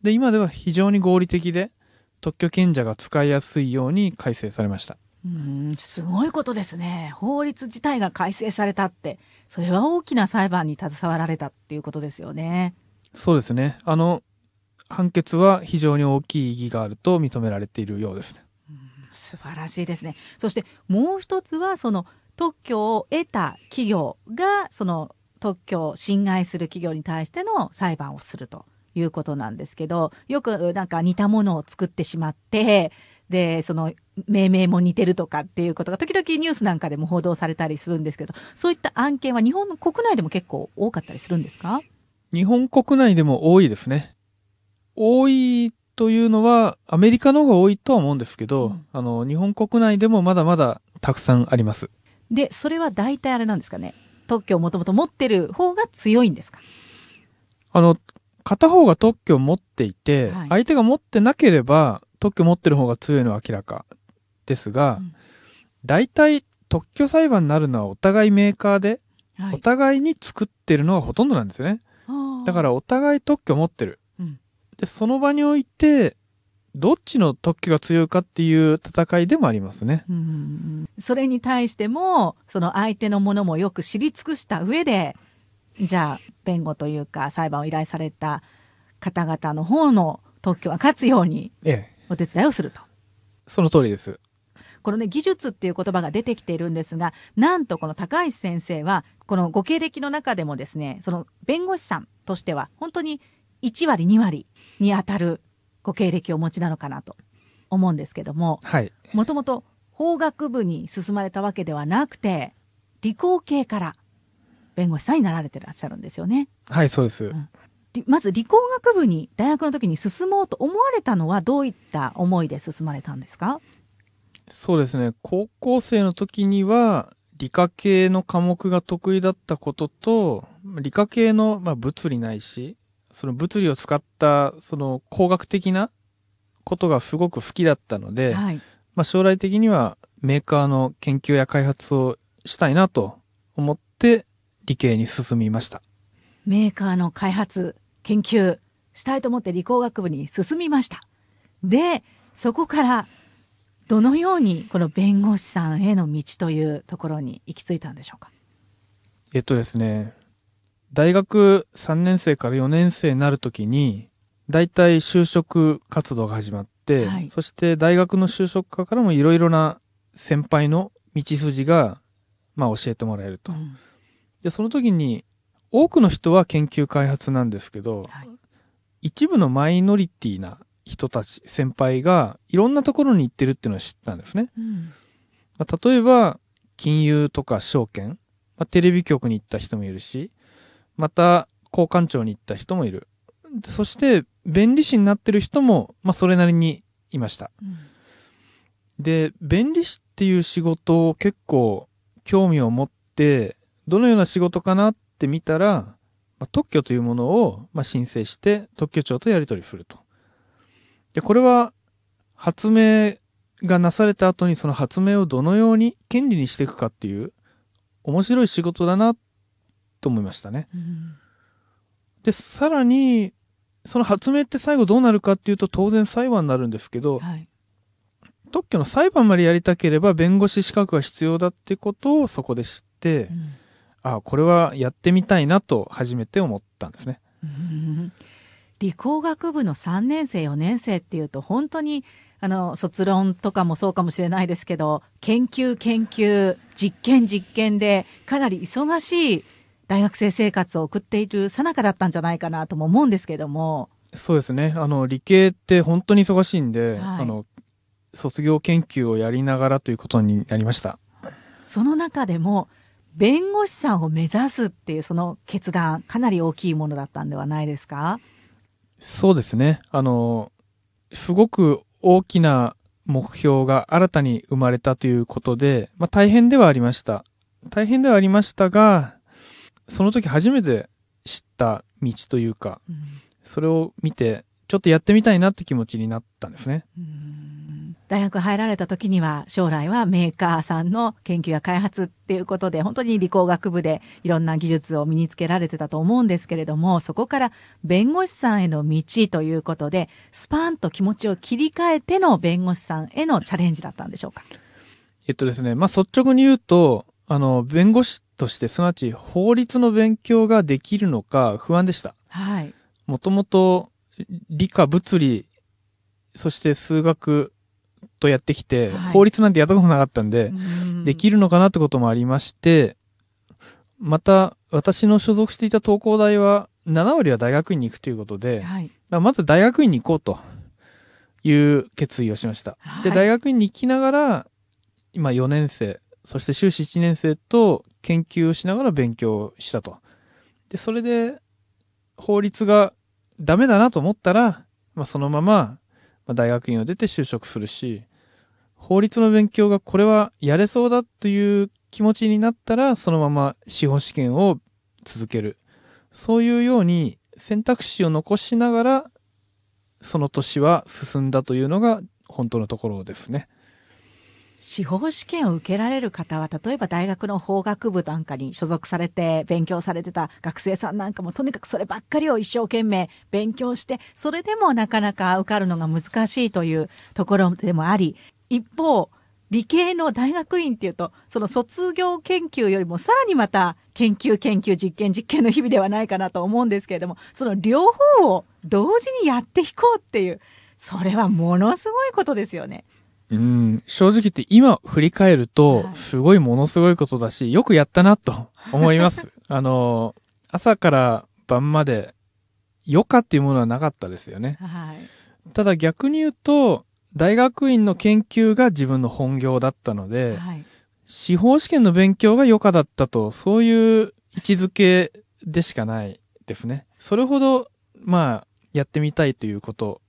で、今では非常に合理的で、特許権者が使いやすいように改正されました。うん、すごいことですね。法律自体が改正されたって、それは大きな裁判に携わられたっていうことですよね。そうですね。あの、判決は非常に大きい意義があると認められているようですね。素晴らしいですね。そしてもう一つはその特許を得た企業がその特許を侵害する企業に対しての裁判をするということなんですけど、よくなんか似たものを作ってしまって、で、その命名も似てるとかっていうことが時々ニュースなんかでも報道されたりするんですけど、そういった案件は日本の国内でも結構多かったりするんですか日本国内でも多いですね。多いというのは、アメリカの方が多いとは思うんですけど、うん、あの、日本国内でもまだまだたくさんあります。で、それは大体あれなんですかね。特許をもともと持ってる方が強いんですかあの、片方が特許を持っていて、はい、相手が持ってなければ特許持ってる方が強いのは明らかですが、うん、大体特許裁判になるのはお互いメーカーで、はい、お互いに作ってるのがほとんどなんですね。だからお互い特許持ってる。で、その場において、どっちの特許が強いかっていう戦いでもありますね。うん、それに対しても、その相手のものもよく知り尽くした上で、じゃあ、弁護というか、裁判を依頼された方々の方の特許は勝つように、お手伝いをすると、ええ。その通りです。このね、技術っていう言葉が出てきているんですが、なんとこの高橋先生は、このご経歴の中でもですね、その弁護士さんとしては、本当に1割、2割にあたるご経歴をお持ちなのかなと思うんですけどももともと法学部に進まれたわけではなくて理工系から弁護士さんになられてらっしゃるんですよね。はいそうです、うん、まず理工学部に大学の時に進もうと思われたのはどういった思いで進まれたんですかそうですね高校生の時には理科系の科目が得意だったことと理科系の、まあ、物理ないしその物理を使ったその工学的なことがすごく好きだったので、はい、まあ、将来的にはメーカーの研究や開発をしたいなと思って理系に進みましたメーカーの開発研究したいと思って理工学部に進みましたでそこからどのようにこの弁護士さんへの道というところに行き着いたんでしょうかえっとですね大学3年生から4年生になるときに、大体就職活動が始まって、はい、そして大学の就職課からもいろいろな先輩の道筋が、まあ、教えてもらえると、うん、でその時に多くの人は研究開発なんですけど、はい、一部のマイノリティな人たち先輩がいろんなところに行ってるっていうのを知ったんですね、うん、まあ、例えば金融とか証券、まあ、テレビ局に行った人もいるしまた交換庁に行った人もいる。そして弁理士になってる人も、まあ、それなりにいました。で弁理士っていう仕事を結構興味を持ってどのような仕事かなって見たら、まあ、特許というものを、まあ、申請して特許庁とやり取りすると。でこれは発明がなされた後にその発明をどのように権利にしていくかっていう面白い仕事だなっと思いましたね。うん、でさらにその発明って最後どうなるかっていうと当然裁判になるんですけど、はい、特許の裁判までやりたければ弁護士資格が必要だってことをそこで知って、うん、あこれはやってみたいなと初めて思ったんですね。うん、理工学部の3年生4年生っていうと本当にあの卒論とかもそうかもしれないですけど研究研究実験実験でかなり忙しい大学生生活を送っているさなかだったんじゃないかなとも思うんですけども。そうですね。あの、理系って本当に忙しいんで、はい、あの、卒業研究をやりながらということになりました。その中でも、弁護士さんを目指すっていうその決断、かなり大きいものだったんではないですかそうですね。あの、すごく大きな目標が新たに生まれたということで、まあ大変ではありました。大変ではありましたが、その時初めて知った道というか、うん、それを見てちょっとやってみたいなって気持ちになったんですね。大学入られた時には将来はメーカーさんの研究や開発っていうことで本当に理工学部でいろんな技術を身につけられてたと思うんですけれどもそこから弁護士さんへの道ということでスパンと気持ちを切り替えての弁護士さんへのチャレンジだったんでしょうかえっとですねまあ率直に言うとあの、弁護士として、すなわち法律の勉強ができるのか不安でした。はい。もともと理科、物理、そして数学とやってきて、はい、法律なんてやったことなかったんで、んできるのかなってこともありまして、また、私の所属していた東工大は、7割は大学院に行くということで、はい、まず大学院に行こうという決意をしました。はい、で、大学院に行きながら、今4年生、そして修士1年生と研究をしながら勉強したと。で、それで法律がダメだなと思ったら、まあ、そのまま大学院を出て就職するし、法律の勉強がこれはやれそうだという気持ちになったら、そのまま司法試験を続ける。そういうように選択肢を残しながら、その年は進んだというのが本当のところですね。司法試験を受けられる方は例えば大学の法学部なんかに所属されて勉強されてた学生さんなんかもとにかくそればっかりを一生懸命勉強してそれでもなかなか受かるのが難しいというところでもあり一方理系の大学院っていうとその卒業研究よりもさらにまた研究研究実験実験の日々ではないかなと思うんですけれどもその両方を同時にやっていこうっていうそれはものすごいことですよね。うん、正直言って今振り返ると、すごいものすごいことだし、よくやったなと 思います。あの、朝から晩まで余暇っていうものはなかったですよね。はい、ただ逆に言うと、大学院の研究が自分の本業だったので、はい、司法試験の勉強が余暇だったと、そういう位置づけでしかないですね。それほど、まあ、やってみたいということ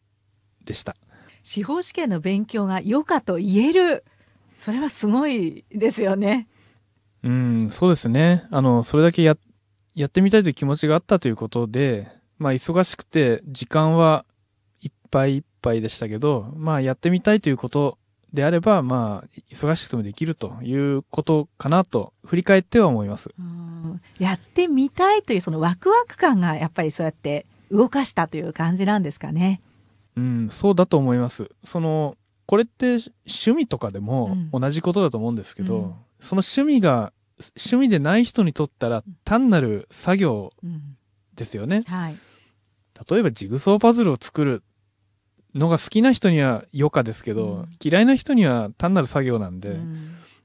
でした。司法試験の勉強が余暇と言えるそれはすごいですよね。うんそうですねあのそれだけややってみたいという気持ちがあったということで、まあ、忙しくて時間はいっぱいいっぱいでしたけど、まあ、やってみたいということであれば、まあ、忙しくてもできるということかなと振り返っては思います。やってみたいというそのワクワク感がやっぱりそうやって動かしたという感じなんですかね。うん、そうだと思います。その、これって趣味とかでも同じことだと思うんですけど、うん、その趣味が、趣味でない人にとったら単なる作業ですよね。うんはい、例えばジグソーパズルを作るのが好きな人には余暇ですけど、うん、嫌いな人には単なる作業なんで、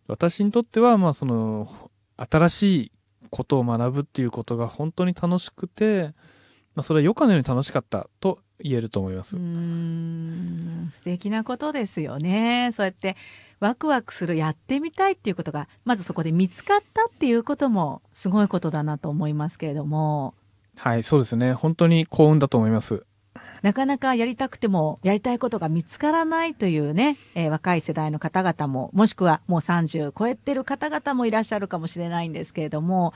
私にとっては、まあその、新しいことを学ぶっていうことが本当に楽しくて、まあ、それは余暇のように楽しかったと言えると思います素敵なことですよねそうやってワクワクするやってみたいっていうことがまずそこで見つかったっていうこともすごいことだなと思いますけれどもはいそうですね本当に幸運だと思いますなかなかやりたくてもやりたいことが見つからないというね、えー、若い世代の方々ももしくはもう30超えてる方々もいらっしゃるかもしれないんですけれども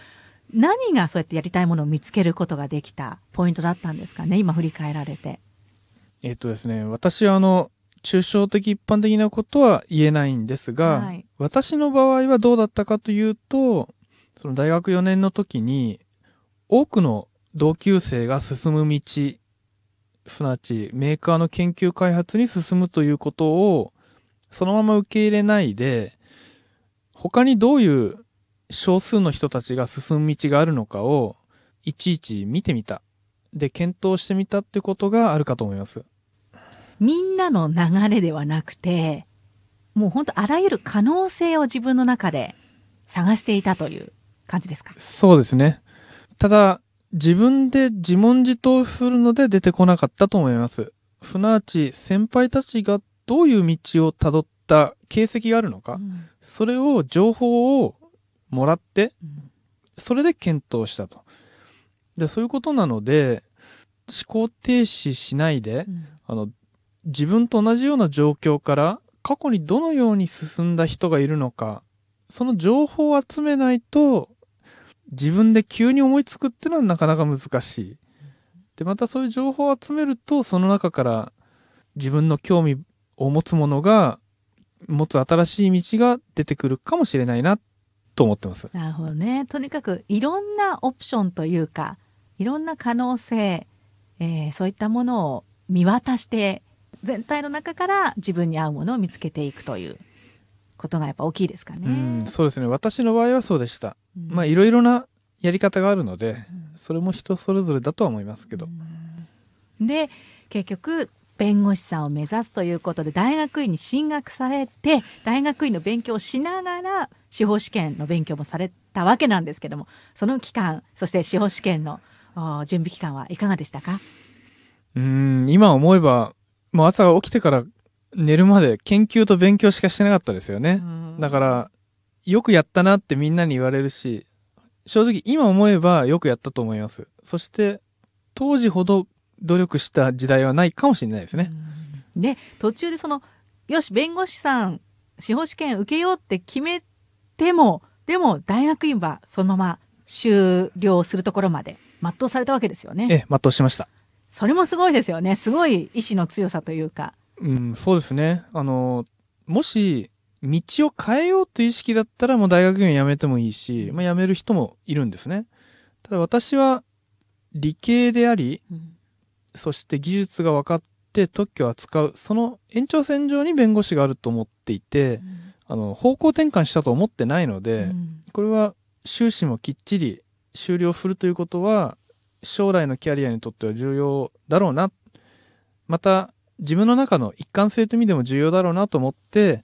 何がそうやってやりたいものを見つけることができたポイントだったんですかね今振り返られて。えっとですね私はあの抽象的一般的なことは言えないんですが、はい、私の場合はどうだったかというとその大学4年の時に多くの同級生が進む道すなわちメーカーの研究開発に進むということをそのまま受け入れないで他にどういう少数の人たちが進む道があるのかをいちいち見てみたで検討してみたってことがあるかと思いますみんなの流れではなくてもう本当あらゆる可能性を自分の中で探していたという感じですかそうですねただ自分で自問自答するので出てこなかったと思いますすなわち先輩たちがどういう道をたどった形跡があるのか、うん、それを情報をもらって、それで検討したと。で、そういうことなので、思考停止しないで、うん、あの、自分と同じような状況から過去にどのように進んだ人がいるのか、その情報を集めないと、自分で急に思いつくっていうのはなかなか難しい。で、またそういう情報を集めると、その中から自分の興味を持つものが、持つ新しい道が出てくるかもしれないなっと思ってます。なるほどね。とにかくいろんなオプションというか、いろんな可能性、えー、そういったものを見渡して、全体の中から自分に合うものを見つけていくということがやっぱ大きいですかね。うん、そうですね。私の場合はそうでした。うん、まあいろいろなやり方があるので、うん、それも人それぞれだとは思いますけど。で、結局弁護士さんを目指すということで大学院に進学されて大学院の勉強をしながら司法試験の勉強もされたわけなんですけどもその期間そして司法試験の準備期間はいかがでしたかうん今思えばもう朝起きてから寝るまで研究と勉強しかしてなかったですよねだからよくやったなってみんなに言われるし正直今思えばよくやったと思いますそして当時ほど努力した時代はないかもしれないですね。で途中でそのよし弁護士さん司法試験受けようって決めてもでも大学院はそのまま終了するところまで全うされたわけですよね。ええ、全うしました。それもすごいですよね。すごい意志の強さというか。うん、そうですね。あの、もし、道を変えようという意識だったら、もう大学院を辞めてもいいし、まあ、辞める人もいるんですね。ただ私は、理系であり、うん、そして技術が分かって特許を扱う、その延長線上に弁護士があると思っていて、うん、あの、方向転換したと思ってないので、うん、これは終始もきっちり終了するということは、将来のキャリアにとっては重要だろうな。また、自分の中の一貫性という意味でも重要だろうなと思って、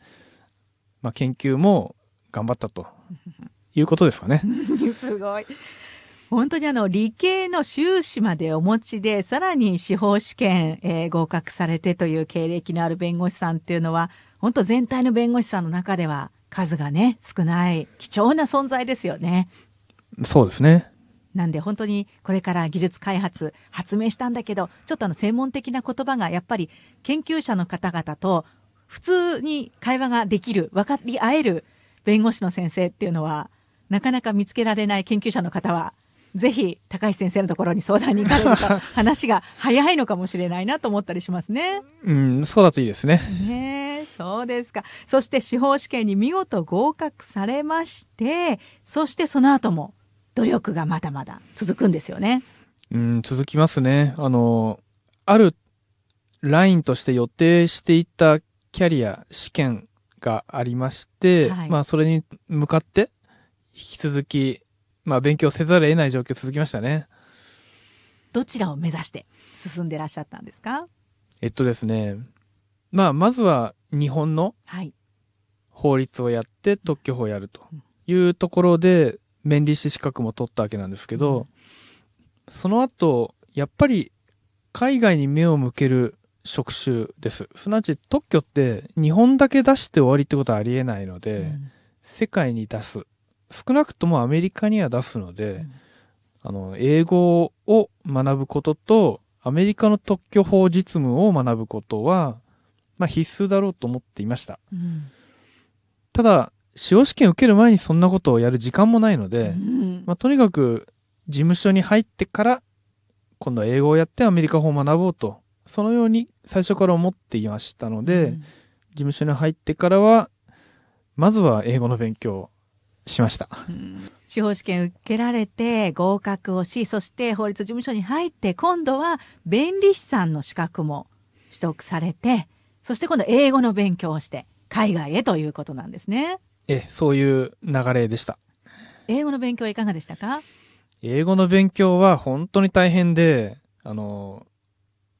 まあ、研究も頑張ったということですかね。すごい。本当にあの理系の修士までお持ちで、さらに司法試験、えー、合格されてという経歴のある弁護士さんっていうのは、本当全体の弁護士さんの中では数がね、少ない貴重な存在ですよね。そうですね。なんで本当にこれから技術開発、発明したんだけど、ちょっとあの専門的な言葉がやっぱり研究者の方々と普通に会話ができる、分かり合える弁護士の先生っていうのは、なかなか見つけられない研究者の方はぜひ高橋先生のところに相談に行かれると話が早いのかもしれないなと思ったりしますね。うん、そうだといいですね。ねそうですか。そして司法試験に見事合格されまして、そしてその後も努力がまだまだ続くんですよね。うん、続きますね。あの、あるラインとして予定していたキャリア試験がありまして、はい、まあそれに向かって引き続きまあ、勉強せざるを得ない状況続きましたね。どちらを目指して進んでらっしゃったんですかえっとですね、まあ、まずは日本の法律をやって特許法をやるというところで面理士資格も取ったわけなんですけど、その後やっぱり海外に目を向ける職種ですすなわち特許って日本だけ出して終わりってことはありえないので、うん、世界に出す少なくともアメリカには出すので、うん、あの英語を学ぶこととアメリカの特許法実務を学ぶことは、まあ、必須だろうと思っていました、うん、ただ司法試験受ける前にそんなことをやる時間もないので、うん、まあ、とにかく事務所に入ってから今度は英語をやってアメリカ法を学ぼうとそのように最初から思っていましたので、事務所に入ってからはまずは英語の勉強しました、うん、司法試験受けられて合格をしそして法律事務所に入って今度は弁理士さんの資格も取得されてそして今度英語の勉強をして海外へということなんですねえそういう流れでした英語の勉強はいかがでしたか英語の勉強は本当に大変であの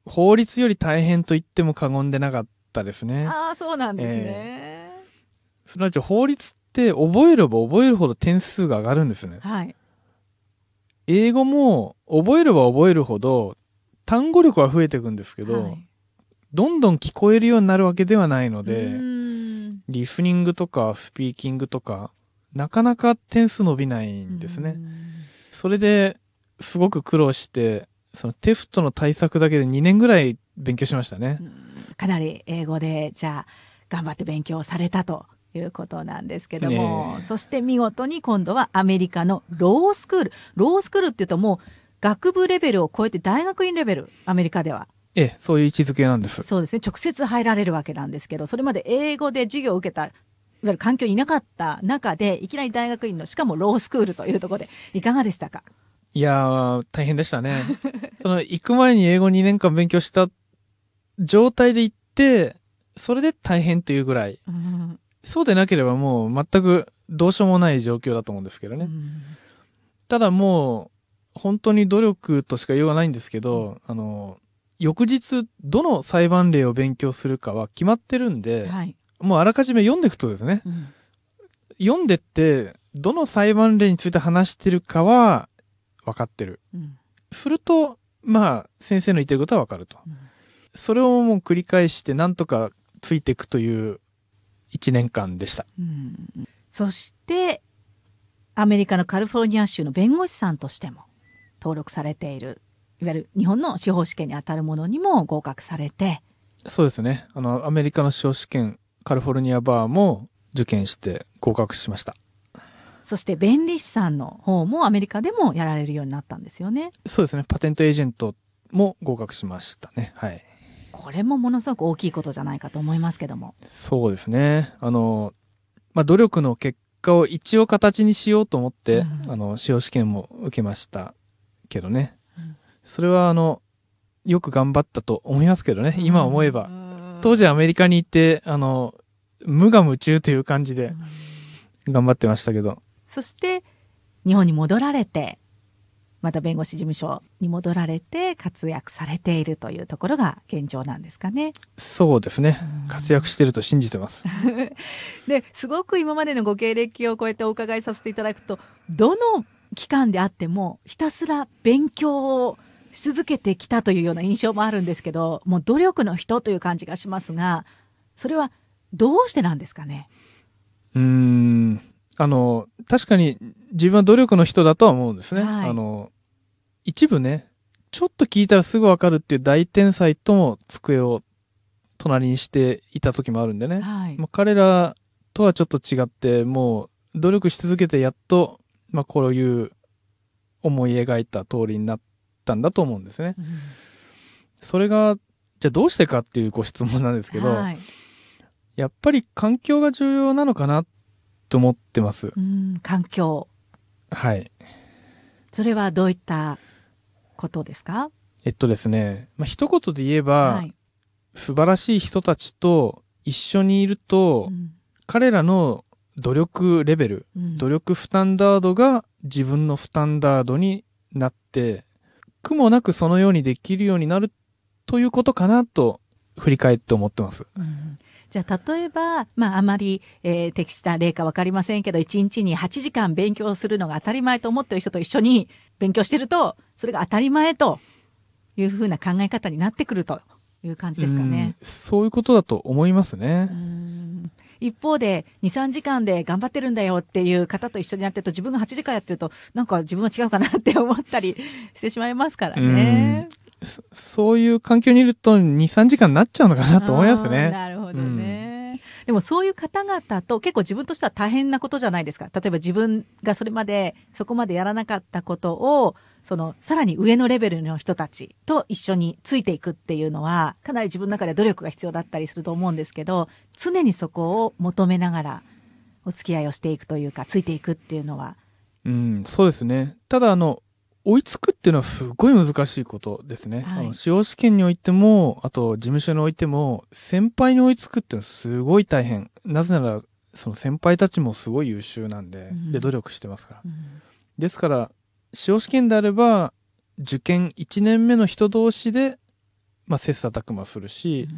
法律より大変と言っても過言でなかったですねああそうなんですね、えーすなわち法律って覚えれば覚えるほど点数が上がるんですね。はい。英語も覚えれば覚えるほど単語力は増えていくんですけど、はい、どんどん聞こえるようになるわけではないので、リスニングとかスピーキングとか、なかなか点数伸びないんですね。それですごく苦労して、そのテフトの対策だけで2年ぐらい勉強しましたね。かなり英語で、じゃあ頑張って勉強されたということなんですけども、そして見事に今度はアメリカのロースクールロースクールっていうともう学部レベルを超えて大学院レベルアメリカでは。ええ、そういう位置づけなんです。そうですね。直接入られるわけなんですけど、それまで英語で授業を受けたいわゆる環境にいなかった中で、いきなり大学院の、しかもロースクールというところで、いかがでしたかいや大変でしたね。その、行く前に英語2年間勉強した状態で行って、それで大変というぐらい。うん、そうでなければもう全くどうしようもない状況だと思うんですけどね。うん、ただもう、本当に努力としか言いがないんですけど、あの、翌日、どの裁判例を勉強するかは決まってるんで、はい、もうあらかじめ読んでいくとですね、うん、読んでって、どの裁判例について話してるかは分かってる。うん、すると、まあ、先生の言ってることは分かると。それをもう繰り返して、なんとかついていくという1年間でした。うん、そしてアメリカのカリフォルニア州の弁護士さんとしても登録されているいわゆる日本の司法試験に当たるものにも合格されてそうですねあのアメリカの司法試験カリフォルニアバーも受験して合格しましたそして弁理士さんの方もアメリカでもやられるようになったんですよねそうですねパテントエージェントも合格しましたねはいこれもものすごく大きいことじゃないかと思いますけども。そうですね。あの、まあ、努力の結果を一応形にしようと思って、うん、あの、司法試験も受けましたけどね。うん、それは、あの、よく頑張ったと思いますけどね、今思えば。当時アメリカに行って、あの、無我夢中という感じで頑張ってましたけど。そして、日本に戻られて、また弁護士事務所に戻られて活躍されているというところが現状なんですかね。そうですね。活躍してると信じてます。ですごく今までのご経歴をこうやってお伺いさせていただくとどの期間であってもひたすら勉強をし続けてきたというような印象もあるんですけどもう努力の人という感じがしますがそれはどうしてなんですかねうんあの確かに自分は努力の人だとは思うんですね。はい、あの一部ね、ちょっと聞いたらすぐわかるっていう大天才とも机を隣にしていた時もあるんでね、はい、まあ、彼らとはちょっと違ってもう努力し続けてやっと、まあ、こういう思い描いた通りになったんだと思うんですね。うん、それがじゃあどうしてかっていうご質問なんですけど、はい、やっぱり環境が重要なのかなと思ってます。うん、環境はいそれはどういったことですかえっとですね、まあ、一言で言えば、はい、素晴らしい人たちと一緒にいると、うん、彼らの努力レベル、うん、努力スタンダードが自分のスタンダードになって苦もなくそのようにできるようになるということかなと振り返って思ってます。うんじゃあ例えば、まあ、あまり、えー、適した例か分かりませんけど1日に8時間勉強するのが当たり前と思ってる人と一緒に勉強してるとそれが当たり前というふうな考え方になってくるという感じですかね。うそういうことだと思いますね。一方で23時間で頑張ってるんだよっていう方と一緒にやってると自分が8時間やってるとなんか自分は違うかなって思ったりしてしまいますからね。そういう環境にいると23時間になっちゃうのかなと思いますね。なるほどね。でもそういう方々と結構自分としては大変なことじゃないですか例えば自分がそれまでそこまでやらなかったことをそのさらに上のレベルの人たちと一緒についていくっていうのはかなり自分の中で努力が必要だったりすると思うんですけど常にそこを求めながらお付き合いをしていくというかついていくっていうのは。うん、そうですねただあの追いつくっていうのはすごい難しいことですね。はい、あの司法試験においても、あと事務所においても、先輩に追いつくっていうのはすごい大変。なぜなら、その先輩たちもすごい優秀なんで、うん、で、努力してますから。うん、ですから、司法試験であれば、受験1年目の人同士で、まあ、切磋琢磨するし、うん、事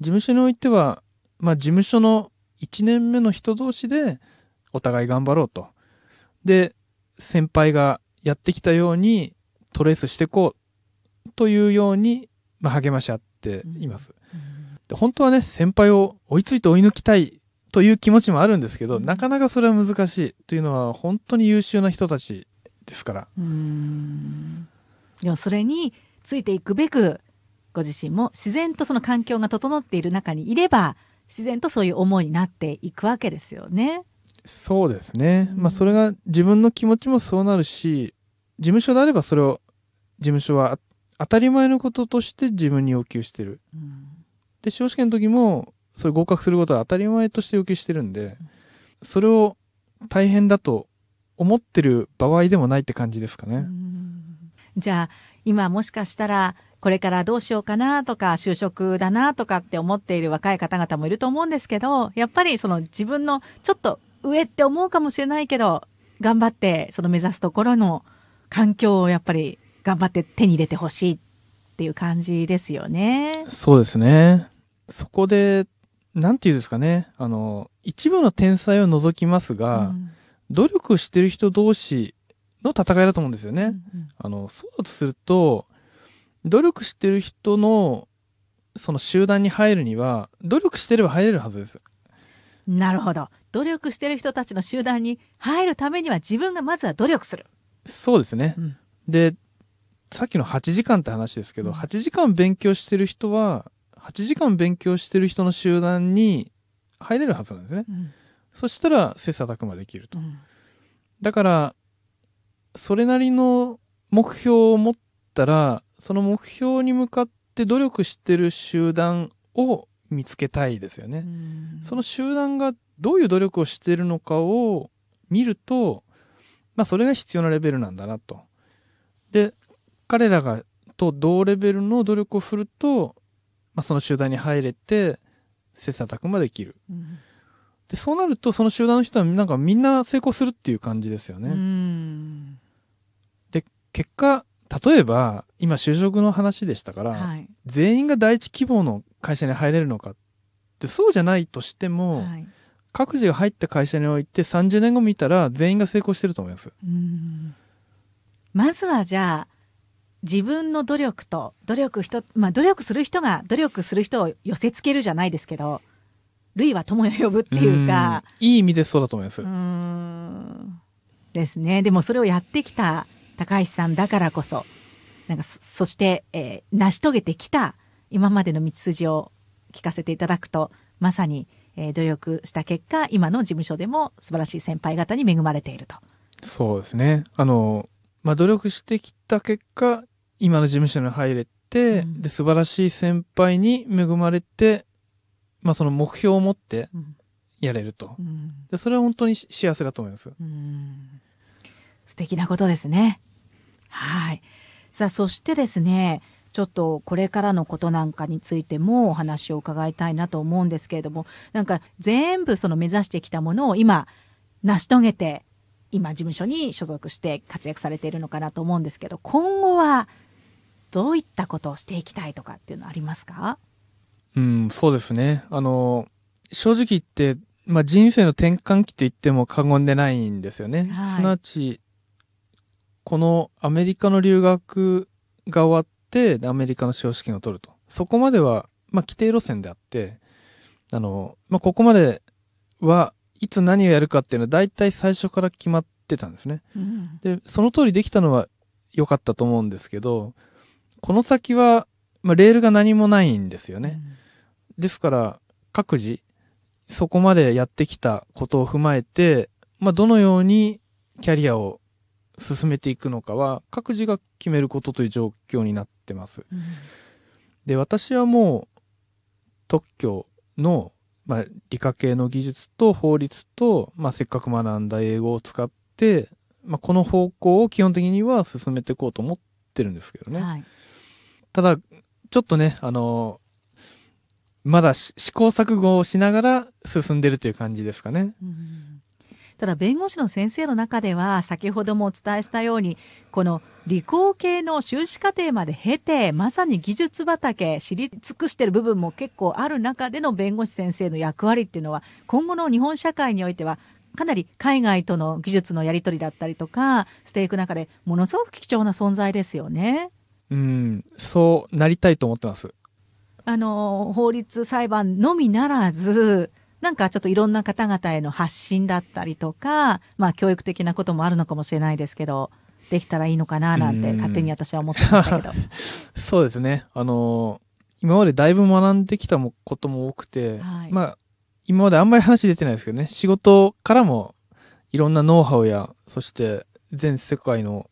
務所においては、まあ、事務所の1年目の人同士で、お互い頑張ろうと。で、先輩がやってきたようにトレースしていこうというように、まあ、励まし合っています、で。本当はね、先輩を追いついて追い抜きたいという気持ちもあるんですけど、なかなかそれは難しいというのは本当に優秀な人たちですから。うんでもそれについていくべくご自身も自然とその環境が整っている中にいれば自然とそういう思いになっていくわけですよね。そうですね、まあ、それが自分の気持ちもそうなるし事務所であればそれを事務所は当たり前のこととして自分に要求してる、うん、で司法試験の時もそれ合格することは当たり前として要求してるんでそれを大変だと思ってる場合でもないって感じですかね、うん、じゃあ今もしかしたらこれからどうしようかなとか就職だなとかって思っている若い方々もいると思うんですけどやっぱりその自分のちょっと上って思うかもしれないけど頑張ってその目指すところの環境をやっぱり頑張って手に入れてほしいっていう感じですよね。そうですね。そこで、なんていうんですかね、あの、一部の天才を除きますが、うん、努力してる人同士の戦いだと思うんですよね。うんうん、あの、そうだとすると、努力してる人の、その集団に入るには、努力してれば入れるはずです。なるほど。努力してる人たちの集団に入るためには自分がまずは努力する。そうですね。うん、で、さっきの8時間って話ですけど、8時間勉強してる人は、8時間勉強してる人の集団に入れるはずなんですね。うん、そしたら、切磋琢磨できると。だから、それなりの目標を持ったら、その目標に向かって努力してる集団を見つけたいですよね。その集団がどういう努力をしてるのかを見ると、まあ、それが必要なレベルなんだなと。で、彼らがと同レベルの努力をすると、まあ、その集団に入れて、切磋琢磨できる。で、そうなると、その集団の人はなんかみんな成功するっていう感じですよね。で、結果、例えば、今就職の話でしたから、はい、全員が第一希望の会社に入れるのかって、そうじゃないとしても、はい各自が入った会社において30年後見たら全員が成功してると思います。まずはじゃあ自分の努力と努力人、まあ、努力する人が努力する人を寄せつけるじゃないですけど類は友を呼ぶっていうかいい意味でそうだと思いますですねでもそれをやってきた高橋さんだからこそなんかそして、えー、成し遂げてきた今までの道筋を聞かせていただくとまさに「えー、努力した結果、今の事務所でも素晴らしい先輩方に恵まれていると。そうですね。あの、まあ、努力してきた結果、今の事務所に入れて、うん、で、素晴らしい先輩に恵まれて、まあ、その目標を持ってやれると。うん、でそれは本当に幸せだと思います。うん、素敵なことですね。はい。さあ、そしてですね、ちょっとこれからのことなんかについてもお話を伺いたいなと思うんですけれども、なんか全部その目指してきたものを今、成し遂げて、今事務所に所属して活躍されているのかなと思うんですけど、今後はどういったことをしていきたいとかっていうのありますかうん、そうですね。あの、正直言って、まあ、人生の転換期と言っても過言でないんですよね。はい、すなわち、このアメリカの留学が終わっってアメリカの司法試験を取ると。そこまでは、まあ、規定路線であって、あの、まあ、ここまではいつ何をやるかっていうのは大体最初から決まってたんですね。うん、で、その通りできたのは良かったと思うんですけど、この先は、まあ、レールが何もないんですよね。うん、ですから、各自、そこまでやってきたことを踏まえて、まあ、どのようにキャリアを進めていくのかは、各自が決めることという状況になっってます。で私はもう特許の、まあ、理科系の技術と法律と、まあ、せっかく学んだ英語を使って、まあ、この方向を基本的には進めていこうと思ってるんですけどね。はい、ただちょっとねあのまだ試行錯誤をしながら進んでるという感じですかね。うん、ただ弁護士の先生の中では先ほどもお伝えしたようにこの理工系の修士課程まで経てまさに技術畑知り尽くしてる部分も結構ある中での弁護士先生の役割っていうのは今後の日本社会においてはかなり海外との技術のやり取りだったりとかしていく中でものすごく貴重な存在ですよね。うん、そうなりたいと思ってます。あの法律裁判のみならずなんかちょっといろんな方々への発信だったりとか、まあ教育的なこともあるのかもしれないですけど、できたらいいのかななんて勝手に私は思ってましたけど。う そうですね。あの、今までだいぶ学んできたことも多くて、はい、まあ今まであんまり話出てないですけどね、仕事からもいろんなノウハウや、そして全世界の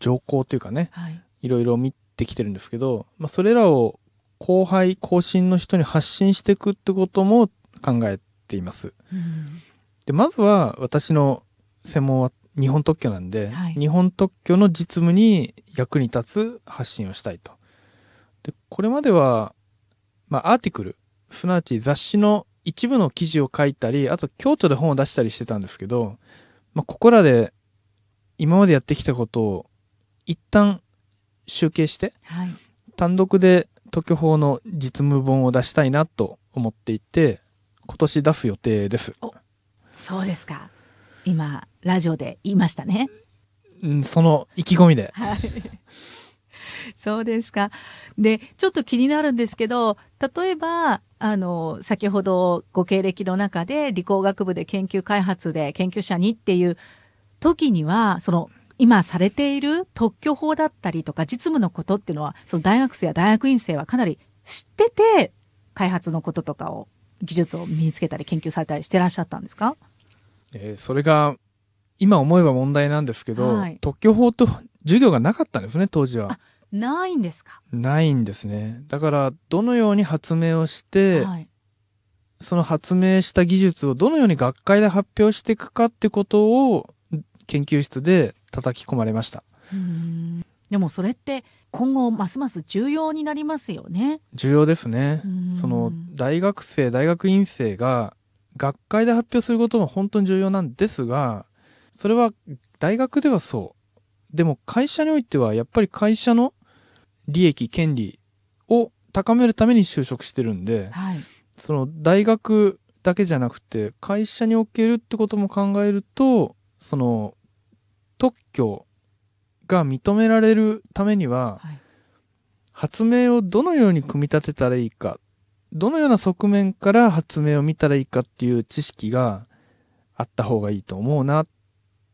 情報というかね、はい、いろいろ見てきてるんですけど、まあそれらを後輩、後進の人に発信していくってことも考えています。でまずは私の専門は日本特許なんで、はい、日本特許の実務に役に立つ発信をしたいと。でこれまでは、まあ、アーティクルすなわち雑誌の一部の記事を書いたりあと京都で本を出したりしてたんですけど、まあ、ここらで今までやってきたことを一旦集計して、はい、単独で特許法の実務本を出したいなと思っていて今年出す予定ですそうですか今ラジオで言いましたねうんその意気込みで、はい、そうですかでちょっと気になるんですけど例えばあの先ほどご経歴の中で理工学部で研究開発で研究者にっていう時にはその今されている特許法だったりとか実務のことっていうのはその大学生や大学院生はかなり知ってて開発のこととかを技術を身につけたり研究されたりしてらっしゃったんですか、えー、それが今思えば問題なんですけど、はい、特許法と授業がなかったんですね当時は。ないんですかないんですね。だからどのように発明をして、はい、その発明した技術をどのように学会で発表していくかってことを研究室で叩き込まれました。でもそれって今後ますます重要になりますよね。重要ですね。その大学生大学院生が学会で発表することも本当に重要なんですが、それは大学ではそう。でも会社においてはやっぱり会社の利益権利を高めるために就職してるんで、はい、その大学だけじゃなくて会社におけるってことも考えるとその特許が認められるためには、はい、発明をどのように組み立てたらいいかどのような側面から発明を見たらいいかっていう知識があった方がいいと思うな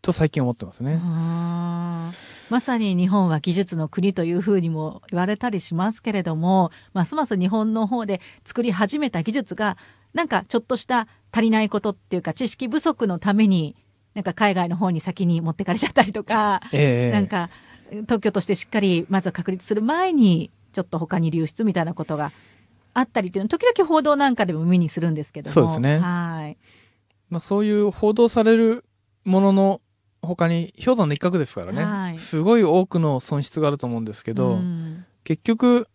と最近思ってますね。まさに日本は技術の国というふうにも言われたりしますけれどもますます日本の方で作り始めた技術がなんかちょっとした足りないことっていうか知識不足のためになんか海外の方に先に持ってかれちゃったりとか、えー、なんか特許としてしっかりまずは確立する前にちょっと他に流出みたいなことがあったりというの時々報道なんかでも耳にするんですけどもそうですねはい、まあ、そういう報道されるものの他に氷山の一角ですからね、はい、すごい多くの損失があると思うんですけど、うん、結局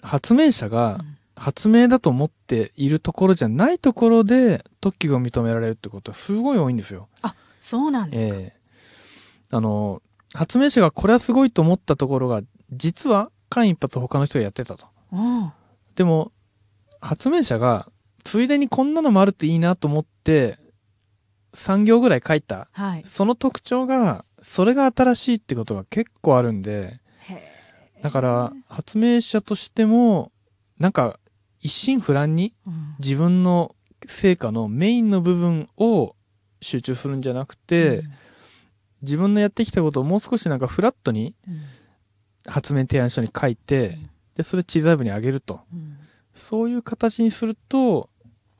発明者が、うん発明だと思っているところじゃないところで特許が認められるってことはすごい多いんですよ。あそうなんですか、えー、あの発明者がこれはすごいと思ったところが実は間一髪他の人がやってたと。でも発明者がついでにこんなのもあるっていいなと思って3行ぐらい書いた、はい、その特徴がそれが新しいってことが結構あるんでだから発明者としてもなんか一心不乱に自分の成果のメインの部分を集中するんじゃなくて、うん、自分のやってきたことをもう少しなんかフラットに発明提案書に書いて、でそれ知財部にあげると、うん、そういう形にすると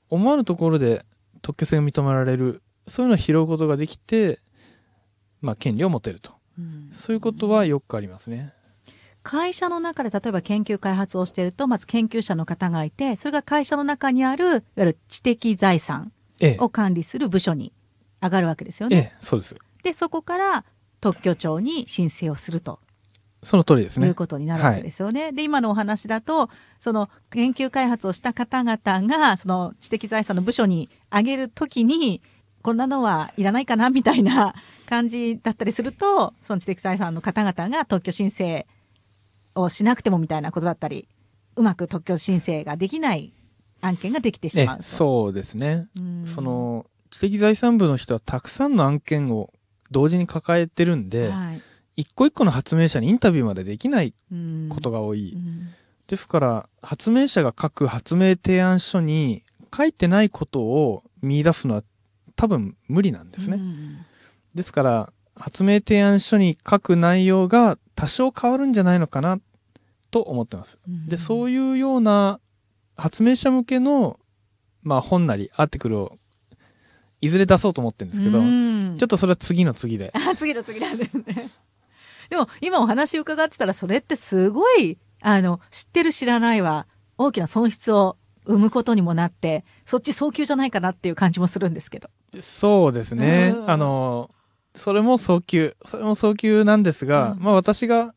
思わぬところで特許性が認められるそういうのを拾うことができて、まあ、権利を持てると、うん、そういうことはよくありますね。会社の中で例えば研究開発をしているとまず研究者の方がいてそれが会社の中にあるいわゆる知的財産を管理する部署に上がるわけですよね。ええ、そうですでそこから特許庁に申請をすると。その通りですね。いうことになるわけですよね。はい、で今のお話だとその研究開発をした方々がその知的財産の部署に上げるときにこんなのはいらないかなみたいな感じだったりするとその知的財産の方々が特許申請をしなくてもみたいなことだったりうまく特許申請ができない案件ができてしまう、ね、そうですね、その知的財産部の人はたくさんの案件を同時に抱えてるんで、はい、一個一個の発明者にインタビューまでできないことが多い、ですから発明者が書く発明提案書に書いてないことを見出すのは多分無理なんですね、ですから発明提案書に書く内容が多少変わるんじゃないのかなと思ってます。で、そういうような発明者向けの、まあ、本なりアーティクルをいずれ出そうと思ってるんですけど、ちょっとそれは次の次で。あ 次の次なんですね。でも今お話伺ってたらそれってすごいあの知ってる知らないは大きな損失を生むことにもなってそっち早急じゃないかなっていう感じもするんですけど。そうですね。あのそれも早急。それも早急なんですが、うんまあ私が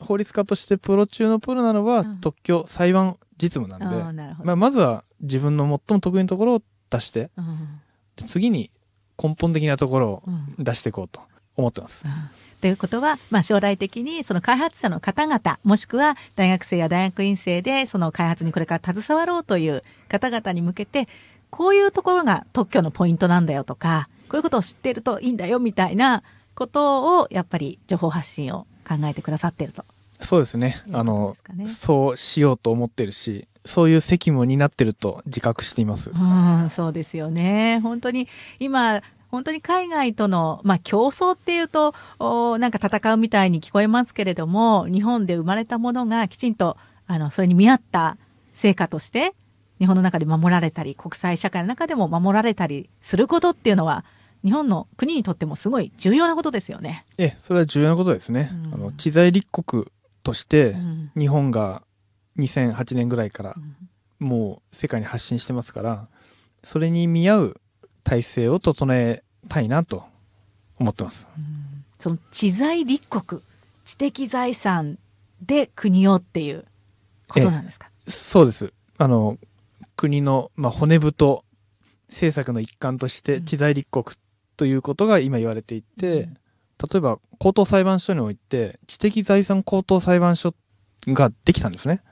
法律家としてプロ中のプロなのはうん特許、裁判、実務なんで、なまあまずは自分の最も得意なところを出して、うん次に根本的なところを出していこうと思ってます。ということは、まあ、将来的にその開発者の方々もしくは大学生や大学院生でその開発にこれから携わろうという方々に向けてこういうところが特許のポイントなんだよとかこういうことを知ってるといいんだよみたいなことをやっぱり情報発信を考えてくださってると。そうですね。すねあの、そうしようと思ってるし、そういう責務になってると自覚しています。うん、そうですよね。本当に今本当に海外との、まあ、競争っていうとおなんか戦うみたいに聞こえますけれども日本で生まれたものがきちんとあのそれに見合った成果として日本の中で守られたり国際社会の中でも守られたりすることっていうのは日本の国にとってもすごい重要なことですよね。ええ、それは重要なことですね。うん、あの知財立国として日本が2008年ぐらいからもう世界に発信してますから、それに見合う体制を整えたいなと思ってます。うん、その知財立国、知的財産で国をっていうことなんですか。そうです。あの国のまあ骨太政策の一環として知財立国っということが今言われていて、うん、例えば高等裁判所において知的財産高等裁判所ができたんですね。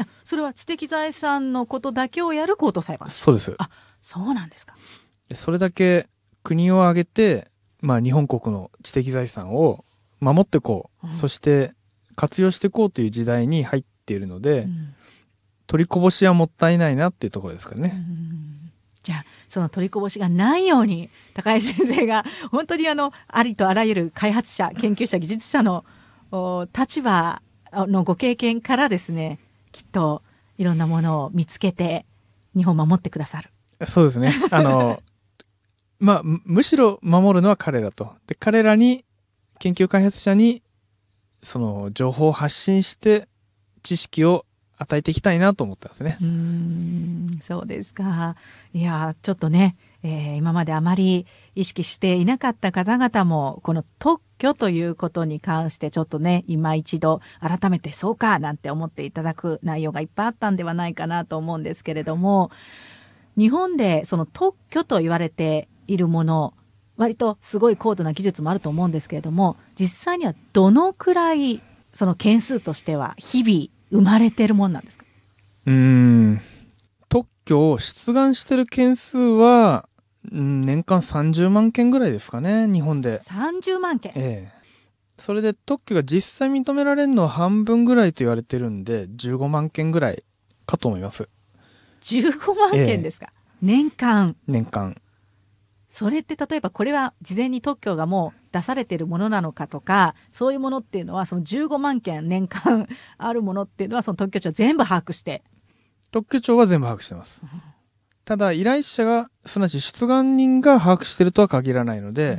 あそれは知的財産のことだけをやる高等裁判所そうですあそうなんですかそれだけ国を挙げて、まあ、日本国の知的財産を守っていこう、うん、そして活用していこうという時代に入っているので、うん、取りこぼしはもったいないなっていうところですかね。うんじゃあその取りこぼしがないように高井先生が 本当にあのありとあらゆる開発者研究者技術者の立場のご経験からですねきっといろんなものを見つけて日本を守ってくださる。そうですね あのまあ、むしろ守るのは彼らと。で、彼らに、研究開発者に、その、情報を発信して、知識を与えていきたいなと思ってますね。うんそうですかいやちょっとね、えー、今まであまり意識していなかった方々もこの特許ということに関してちょっとね今一度改めてそうかなんて思っていただく内容がいっぱいあったんではないかなと思うんですけれども日本でその特許と言われているもの割とすごい高度な技術もあると思うんですけれども実際にはどのくらいその件数としては日々生まれてるもんなんですかうん特許を出願してる件数は年間30万件ぐらいですかね日本で30万件ええそれで特許が実際認められるのは半分ぐらいと言われてるんで15万件ぐらいかと思います15万件ですか、ええ、年間年間それって例えばこれは事前に特許がもう出されているものなのかとかそういうものっていうのはその15万件年間 あるものっていうのはその特許庁全部把握して特許庁は全部把握してます、ただ依頼者がすなわち出願人が把握してるとは限らないので、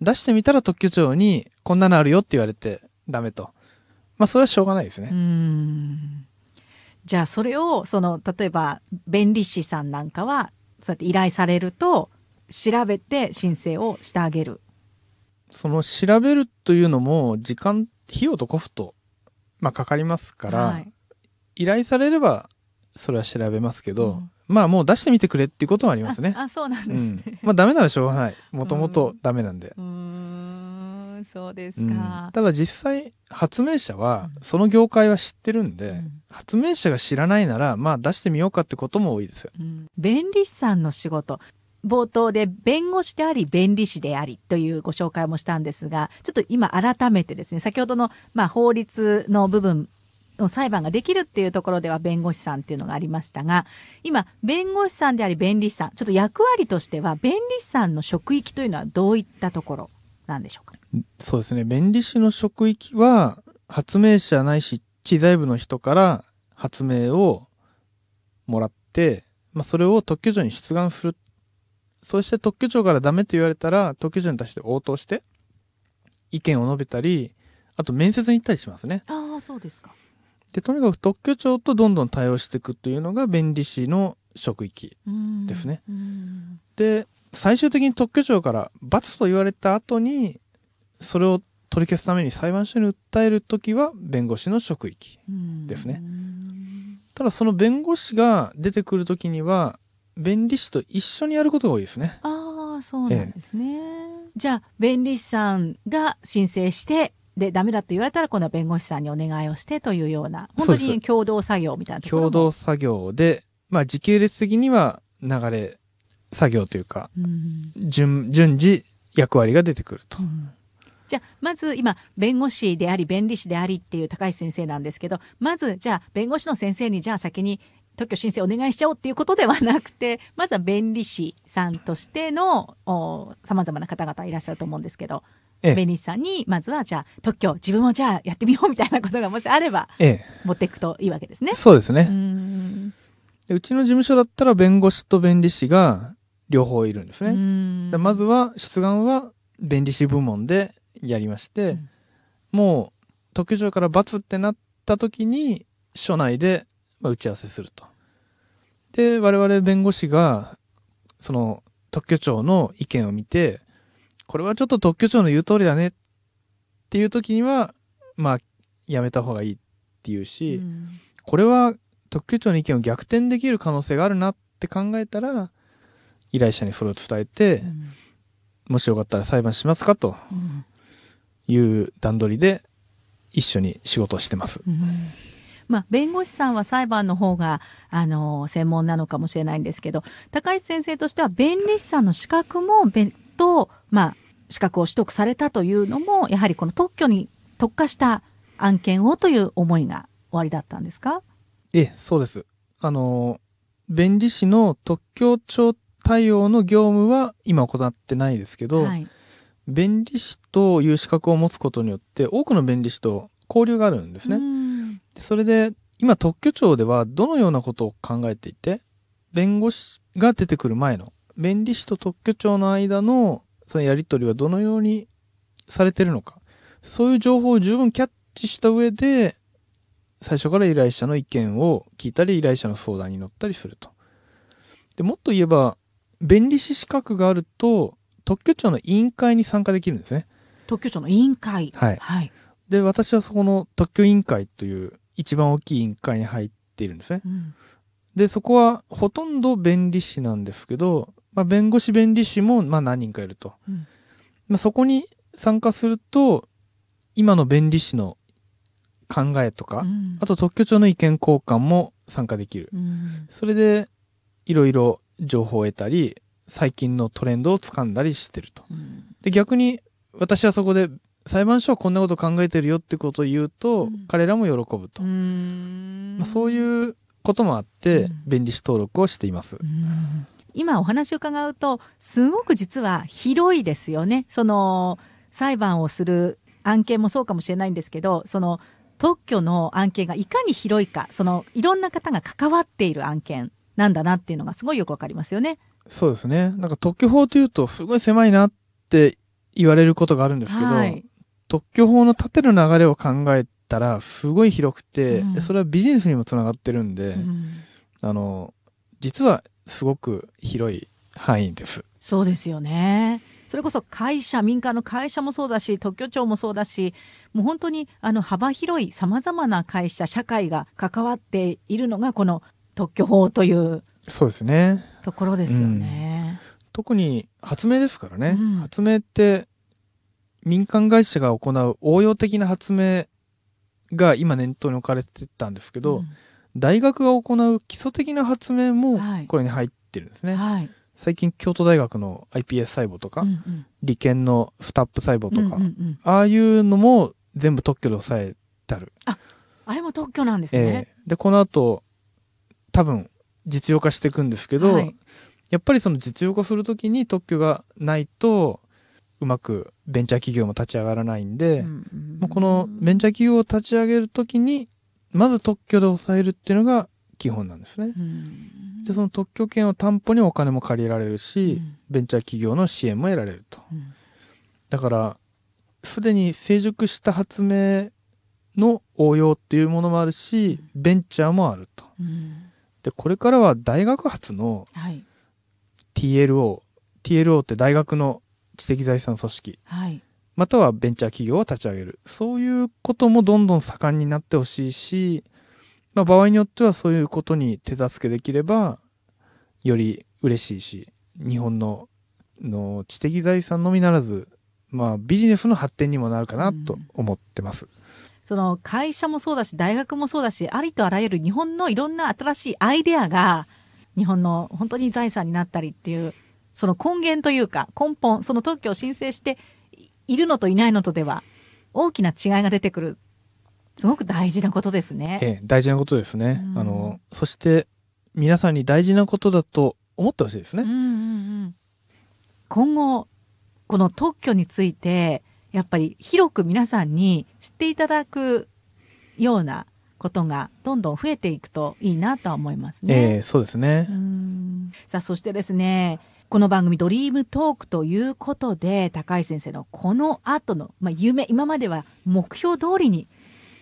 うん、出してみたら特許庁にこんなのあるよって言われてダメとまあそれはしょうがないですねじゃあそれをその例えば弁理士さんなんかはそうやって依頼されると調べて申請をしてあげるその調べるというのも時間費用とコフト、まあ、かかりますから、はい、依頼されればそれは調べますけど、うん、まあもう出してみてくれっていうことはありますねあそうなんですね、うん、まあダメならしょうがないもともとダメなんでうんそうですか、うん、ただ実際発明者はその業界は知ってるんで、発明者が知らないならまあ出してみようかってことも多いですよ、うん、弁理士さんの仕事冒頭で弁護士であり弁理士でありというご紹介もしたんですがちょっと今改めてですね先ほどの、まあ、法律の部分の裁判ができるっていうところでは弁護士さんっていうのがありましたが今弁護士さんであり弁理士さんちょっと役割としては弁理士さんの職域というのはどういったところなんでしょうかそうですね弁理士の職域は発明者ないし知財部の人から発明をもらって、まあ、それを特許所に出願するそして特許庁からダメと言われたら、特許庁に対して応答して、意見を述べたり、あと面接に行ったりしますね。ああ、そうですか。で、とにかく特許庁とどんどん対応していくというのが弁理士の職域ですね。で、最終的に特許庁から罰と言われた後に、それを取り消すために裁判所に訴える時は弁護士の職域ですね。ただその弁護士が出てくるときには弁理士と一緒にやることが多いですね。ああ、そうなんですね。ええ、じゃあ、弁理士さんが申請して、で、ダメだと言われたら、今度は弁護士さんにお願いをしてというような、本当に共同作業みたいな共同作業で、まあ、時系列的には流れ作業というか、うん、順順次役割が出てくると。うんじゃまず今弁護士であり弁理士でありっていう高橋先生なんですけどまずじゃあ弁護士の先生にじゃあ先に特許申請お願いしちゃおうっていうことではなくて まずは弁理士さんとしてのさまざまな方々いらっしゃると思うんですけど、ええ、弁理士さんにまずはじゃあ特許自分もじゃあやってみようみたいなことがもしあれば、ええ、持っていくといいわけですね。そうですねうちの事務所だったら弁護士と弁理士が両方いるんですね。まずは出願は弁理士部門でやりまして、うん、もう特許庁から罰ってなった時に署内でまあ、打ち合わせすると。で、我々弁護士が、その特許庁の意見を見て、これはちょっと特許庁の言う通りだねっていう時には、まあ、やめた方がいいっていうし、うん、これは特許庁の意見を逆転できる可能性があるなって考えたら、依頼者にそれを伝えて、うん、もしよかったら裁判しますかという段取りで一緒に仕事をしてます。うんまあ、弁護士さんは裁判の方があの専門なのかもしれないんですけど高市先生としては弁理士さんの資格も別途、まあ、資格を取得されたというのもやはりこの特許に特化した案件をという思いがおありだったんですかええ、そうです。あの、弁理士の特許庁対応の業務は今行ってないですけど、はい、弁理士という資格を持つことによって多くの弁理士と交流があるんですね。それで、今特許庁ではどのようなことを考えていて、弁護士が出てくる前の、弁理士と特許庁の間のそのやり取りはどのようにされてるのか、そういう情報を十分キャッチした上で、最初から依頼者の意見を聞いたり、依頼者の相談に乗ったりすると。でもっと言えば、弁理士資格があると、特許庁の委員会に参加できるんですね。特許庁の委員会。はい。はい、で、私はそこの特許委員会という一番大きい委員会に入っているんですね。うん、で、そこはほとんど弁理士なんですけど、まあ、弁護士弁理士もま何人かいると。うん、まあ、そこに参加すると、今の弁理士の考えとか、うん、あと特許庁の意見交換も参加できる。それで、いろいろ情報を得たり、最近のトレンドをつかんだりしてると。で、逆に私はそこで裁判所はこんなこと考えてるよってことを言うと、うん、彼らも喜ぶと、まあ、そういうこともあって、弁理士登録をしています。今お話を伺うとすごく実は広いですよねその裁判をする案件もそうかもしれないんですけどその特許の案件がいかに広いかそのいろんな方が関わっている案件なんだなっていうのがすごいよくわかりますよね。そうですねなんか特許法というとすごい狭いなって言われることがあるんですけど、はい、特許法の立てる流れを考えたらすごい広くて、うん、それはビジネスにもつながってるんで、うん、あの実はすごく広い範囲です。そうですよねそれこそ会社民間の会社もそうだし特許庁もそうだしもう本当にあの幅広いさまざまな会社社会が関わっているのがこの特許法というそうですねところですよね。うん、特に発明ですからね、うん、発明って民間会社が行う応用的な発明が今念頭に置かれてたんですけど、うん、大学が行う基礎的な発明もこれに入ってるんですね。はい、最近京都大学の iPS 細胞とか、うんうん、理研のスタップ細胞とか、うんうんうん、ああいうのも全部特許で抑えてある。あ、あれも特許なんですね。えー、で、この後、多分実用化していくんですけど、はい、やっぱりその実用化するときに特許がないと、うまくベンチャー企業も立ち上がらないんで、もうこのベンチャー企業を立ち上げるときに、まず特許で抑えるっていうのが基本なんですね。で、その特許権を担保にお金も借りられるし、ベンチャー企業の支援も得られると。だから、すでに成熟した発明の応用っていうものもあるし、ベンチャーもあると。で、これからは大学発の TLO、はい、TLO って大学の知的財産組織、はい、またはベンチャー企業を立ち上げるそういうこともどんどん盛んになってほしいし、まあ、場合によってはそういうことに手助けできればより嬉しいし日本のの知的財産のみならず、まあ、ビジネスの発展にもなるかなと思ってます。うんその会社もそうだし大学もそうだしありとあらゆる日本のいろんな新しいアイデアが日本の本当に財産になったりっていうその根源というか根本その特許を申請しているのといないのとでは大きな違いが出てくるすごく大事なことですね。ええ、大事なことですね、うん、あのそして皆さんに大事なことだと思ってほしいですね。うんうんうん、今後この特許についてやっぱり広く皆さんに知っていただくようなことがどんどん増えていくといいなとは思いますね。えー、そうですね。さあそしてですねこの番組「ドリームトーク」ということで高井先生のこの後の、まあ、夢今までは目標通りに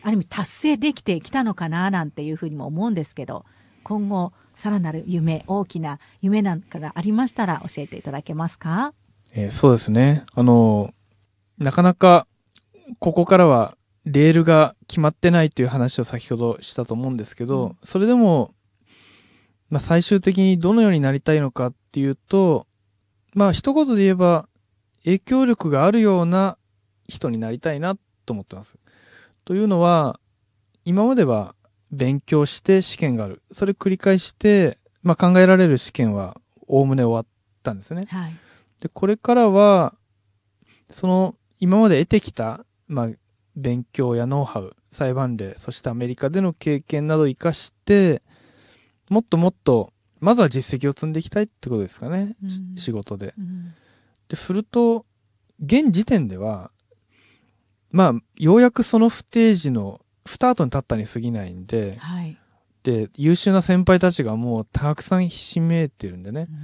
ある意味達成できてきたのかななんていうふうにも思うんですけど今後さらなる夢大きな夢なんかがありましたら教えていただけますか、えー、そうですねあのなかなかここからはレールが決まってないという話を先ほどしたと思うんですけど、うん、それでもまあ、最終的にどのようになりたいのかっていうと、まあ、一言で言えば、影響力があるような人になりたいなと思ってます。というのは、今までは勉強して試験がある。それ繰り返して、まあ、考えられる試験はおおむね終わったんですね。はい、でこれからは、その今まで得てきた、まあ、勉強やノウハウ、裁判例、そしてアメリカでの経験などを生かして、もっともっと、まずは実績を積んでいきたいってことですかね、うん、仕事で。ですると、現時点では、まあ、ようやくそのステージのスタートに立ったに過ぎないんで、はい、で、優秀な先輩たちがもうたくさんひしめいてるんでね、うん、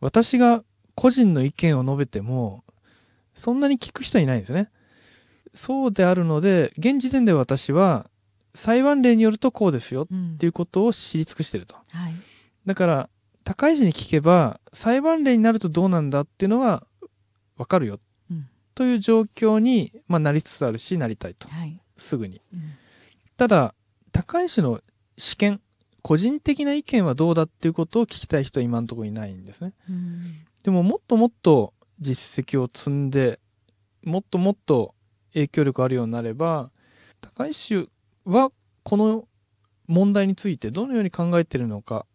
私が個人の意見を述べても、そんなに聞く人いないんですね。そうであるので、現時点で私は裁判例によるとこうですよっていうことを知り尽くしてると。うんはい、だから高いに聞けば裁判例になるとどうなんだっていうのは分かるよ、という状況に、まあ、なりつつあるしなりたいと、はい、すぐに、うん、ただ高いの試験個人的な意見はどうだっていうことを聞きたい人は今のところいないんですね、うん、でももっともっと実績を積んでもっともっと影響力あるようになれば高いはこの問題についてどのように考えてるのか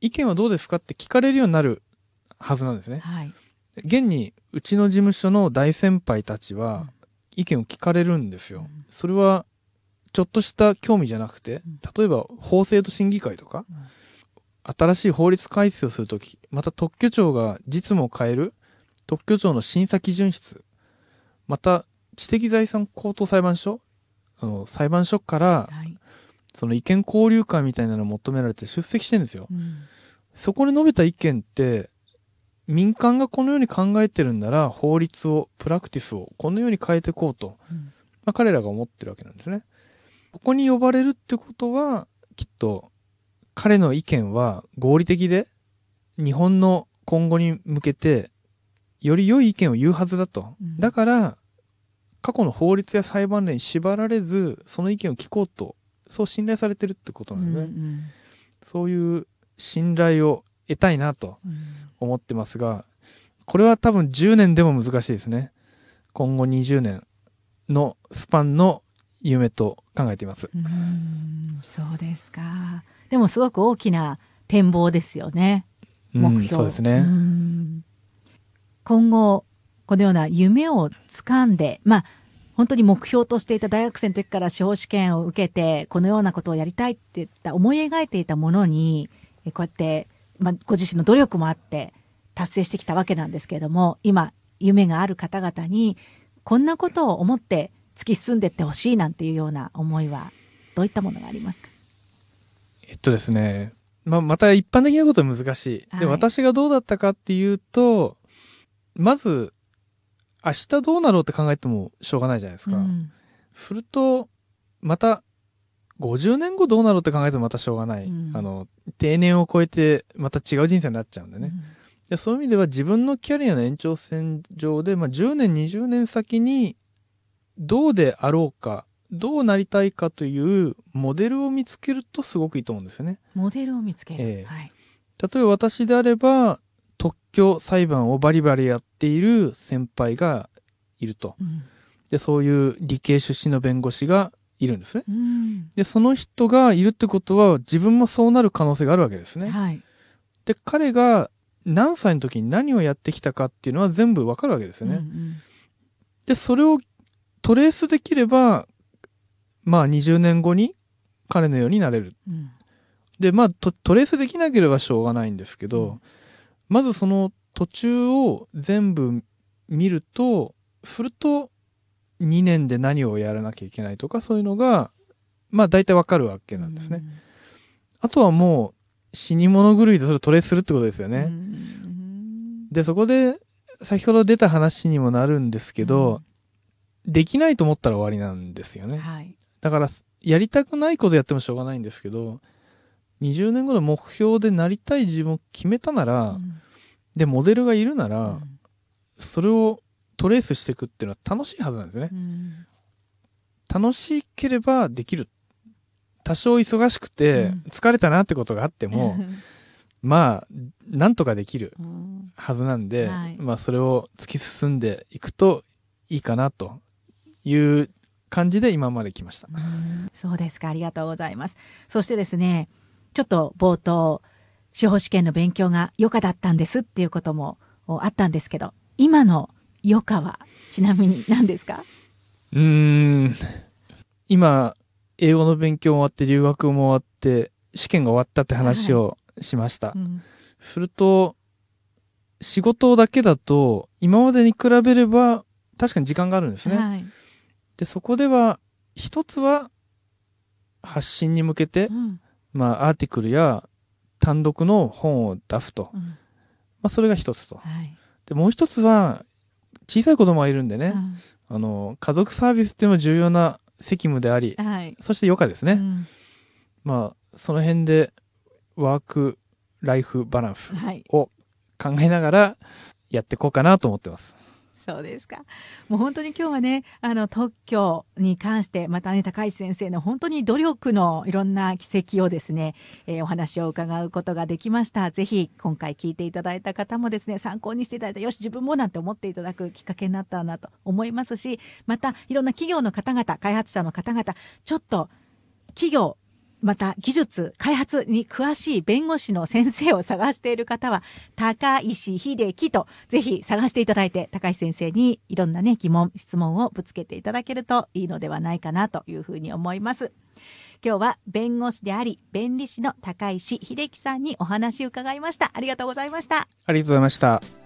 意見はどうですかって聞かれるようになるはずなんですね。はい、現にうちの事務所の大先輩たちは意見を聞かれるんですよ。うん、それはちょっとした興味じゃなくて、例えば法制度審議会とか、うん、新しい法律改正をするとき、また特許庁が実務を変える特許庁の審査基準室、また知的財産高等裁判所あの裁判所から、はい、その意見交流会みたいなのを求められて出席してるんですよ、うん、そこで述べた意見って民間がこのように考えてるんなら法律をプラクティスをこのように変えていこうと、うん、まあ、彼らが思ってるわけなんですねここに呼ばれるってことはきっと彼の意見は合理的で日本の今後に向けてより良い意見を言うはずだと、うん、だから過去の法律や裁判例に縛られずその意見を聞こうとそう信頼されてるってことなんですね、うんうん、そういう信頼を得たいなと思ってますが、これは多分10年でも難しいですね今後20年のスパンの夢と考えていますそうですかでもすごく大きな展望ですよね目標、うん、そうですね今後このような夢をつかんで、まあ、本当に目標としていた大学生の時から司法試験を受けてこのようなことをやりたいって言った思い描いていたものにこうやって、まあ、ご自身の努力もあって達成してきたわけなんですけれども今夢がある方々にこんなことを思って突き進んでいってほしいなんていうような思いはどういったものがありますかえっとですね、まあ、また一般的なことは難しい。はい、で私がどうだったかっていうとまず明日どうなろうって考えてもしょうがないじゃないですか。うん、すると、また、50年後どうなろうって考えてもまたしょうがない。うん、あの、定年を超えてまた違う人生になっちゃうんでね。うん、そういう意味では自分のキャリアの延長線上で、まあ、10年、20年先にどうであろうか、どうなりたいかというモデルを見つけるとすごくいいと思うんですよね。モデルを見つける。えー、はい、例えば私であれば、特許裁判をバリバリやっている先輩がいると、うん、でそういう理系出身の弁護士がいるんですね、うん、でその人がいるってことは自分もそうなる可能性があるわけですね、はい、で彼が何歳の時に何をやってきたかっていうのは全部わかるわけですよね、うんうん、でそれをトレースできればまあ20年後に彼のようになれる、うん、でまあトレースできなければしょうがないんですけど、うんまずその途中を全部見ると、すると2年で何をやらなきゃいけないとかそういうのが、まあ大体わかるわけなんですね。あとはもう死に物狂いでそれトレースするってことですよね。で、そこで先ほど出た話にもなるんですけど、うん、できないと思ったら終わりなんですよね。はい、だからやりたくないことやってもしょうがないんですけど、20年後の目標でなりたい自分を決めたなら、うん、でモデルがいるなら、うん、それをトレースしていくっていうのは楽しいはずなんですね、うん、楽しければできる多少忙しくて疲れたなってことがあっても、まあなんとかできるはずなんで、はい、まあ、それを突き進んでいくといいかなという感じで今まで来ました。そうですか、ありがとうございます。そしてですね、ちょっと冒頭司法試験の勉強が余暇だったんですっていうこともあったんですけど、今の余暇はちなみに何ですかうん、今、英語の勉強も終わって留学も終わって試験が終わったって話をしました。はいうん、すると、仕事だけだと今までに比べれば確かに時間があるんですね。はい、で、そこでは一つは発信に向けて、うん、まあアーティクルや単独の本を出すと、うん、まあ、それが一つと、はい、でもう一つは小さい子供がいるんでね、あの家族サービスっていうのは重要な責務であり、はい、そして余暇ですね、うん、まあその辺でワークライフバランスを考えながらやっていこうかなと思ってます。はいそうですか。もう本当に今日はね、あの特許に関して、またね、高橋先生の本当に努力のいろんな軌跡をですね、えー、お話を伺うことができました。ぜひ、今回聞いていただいた方もですね、参考にしていただいた、よし、自分もなんて思っていただくきっかけになったなと思いますし、また、いろんな企業の方々、開発者の方々、ちょっと、企業、また技術開発に詳しい弁護士の先生を探している方は高石秀樹とぜひ探していただいて高石先生にいろんなね疑問質問をぶつけていただけるといいのではないかなというふうに思います。今日は弁護士であり弁理士の高石秀樹さんにお話を伺いましたありがとうございましたありがとうございました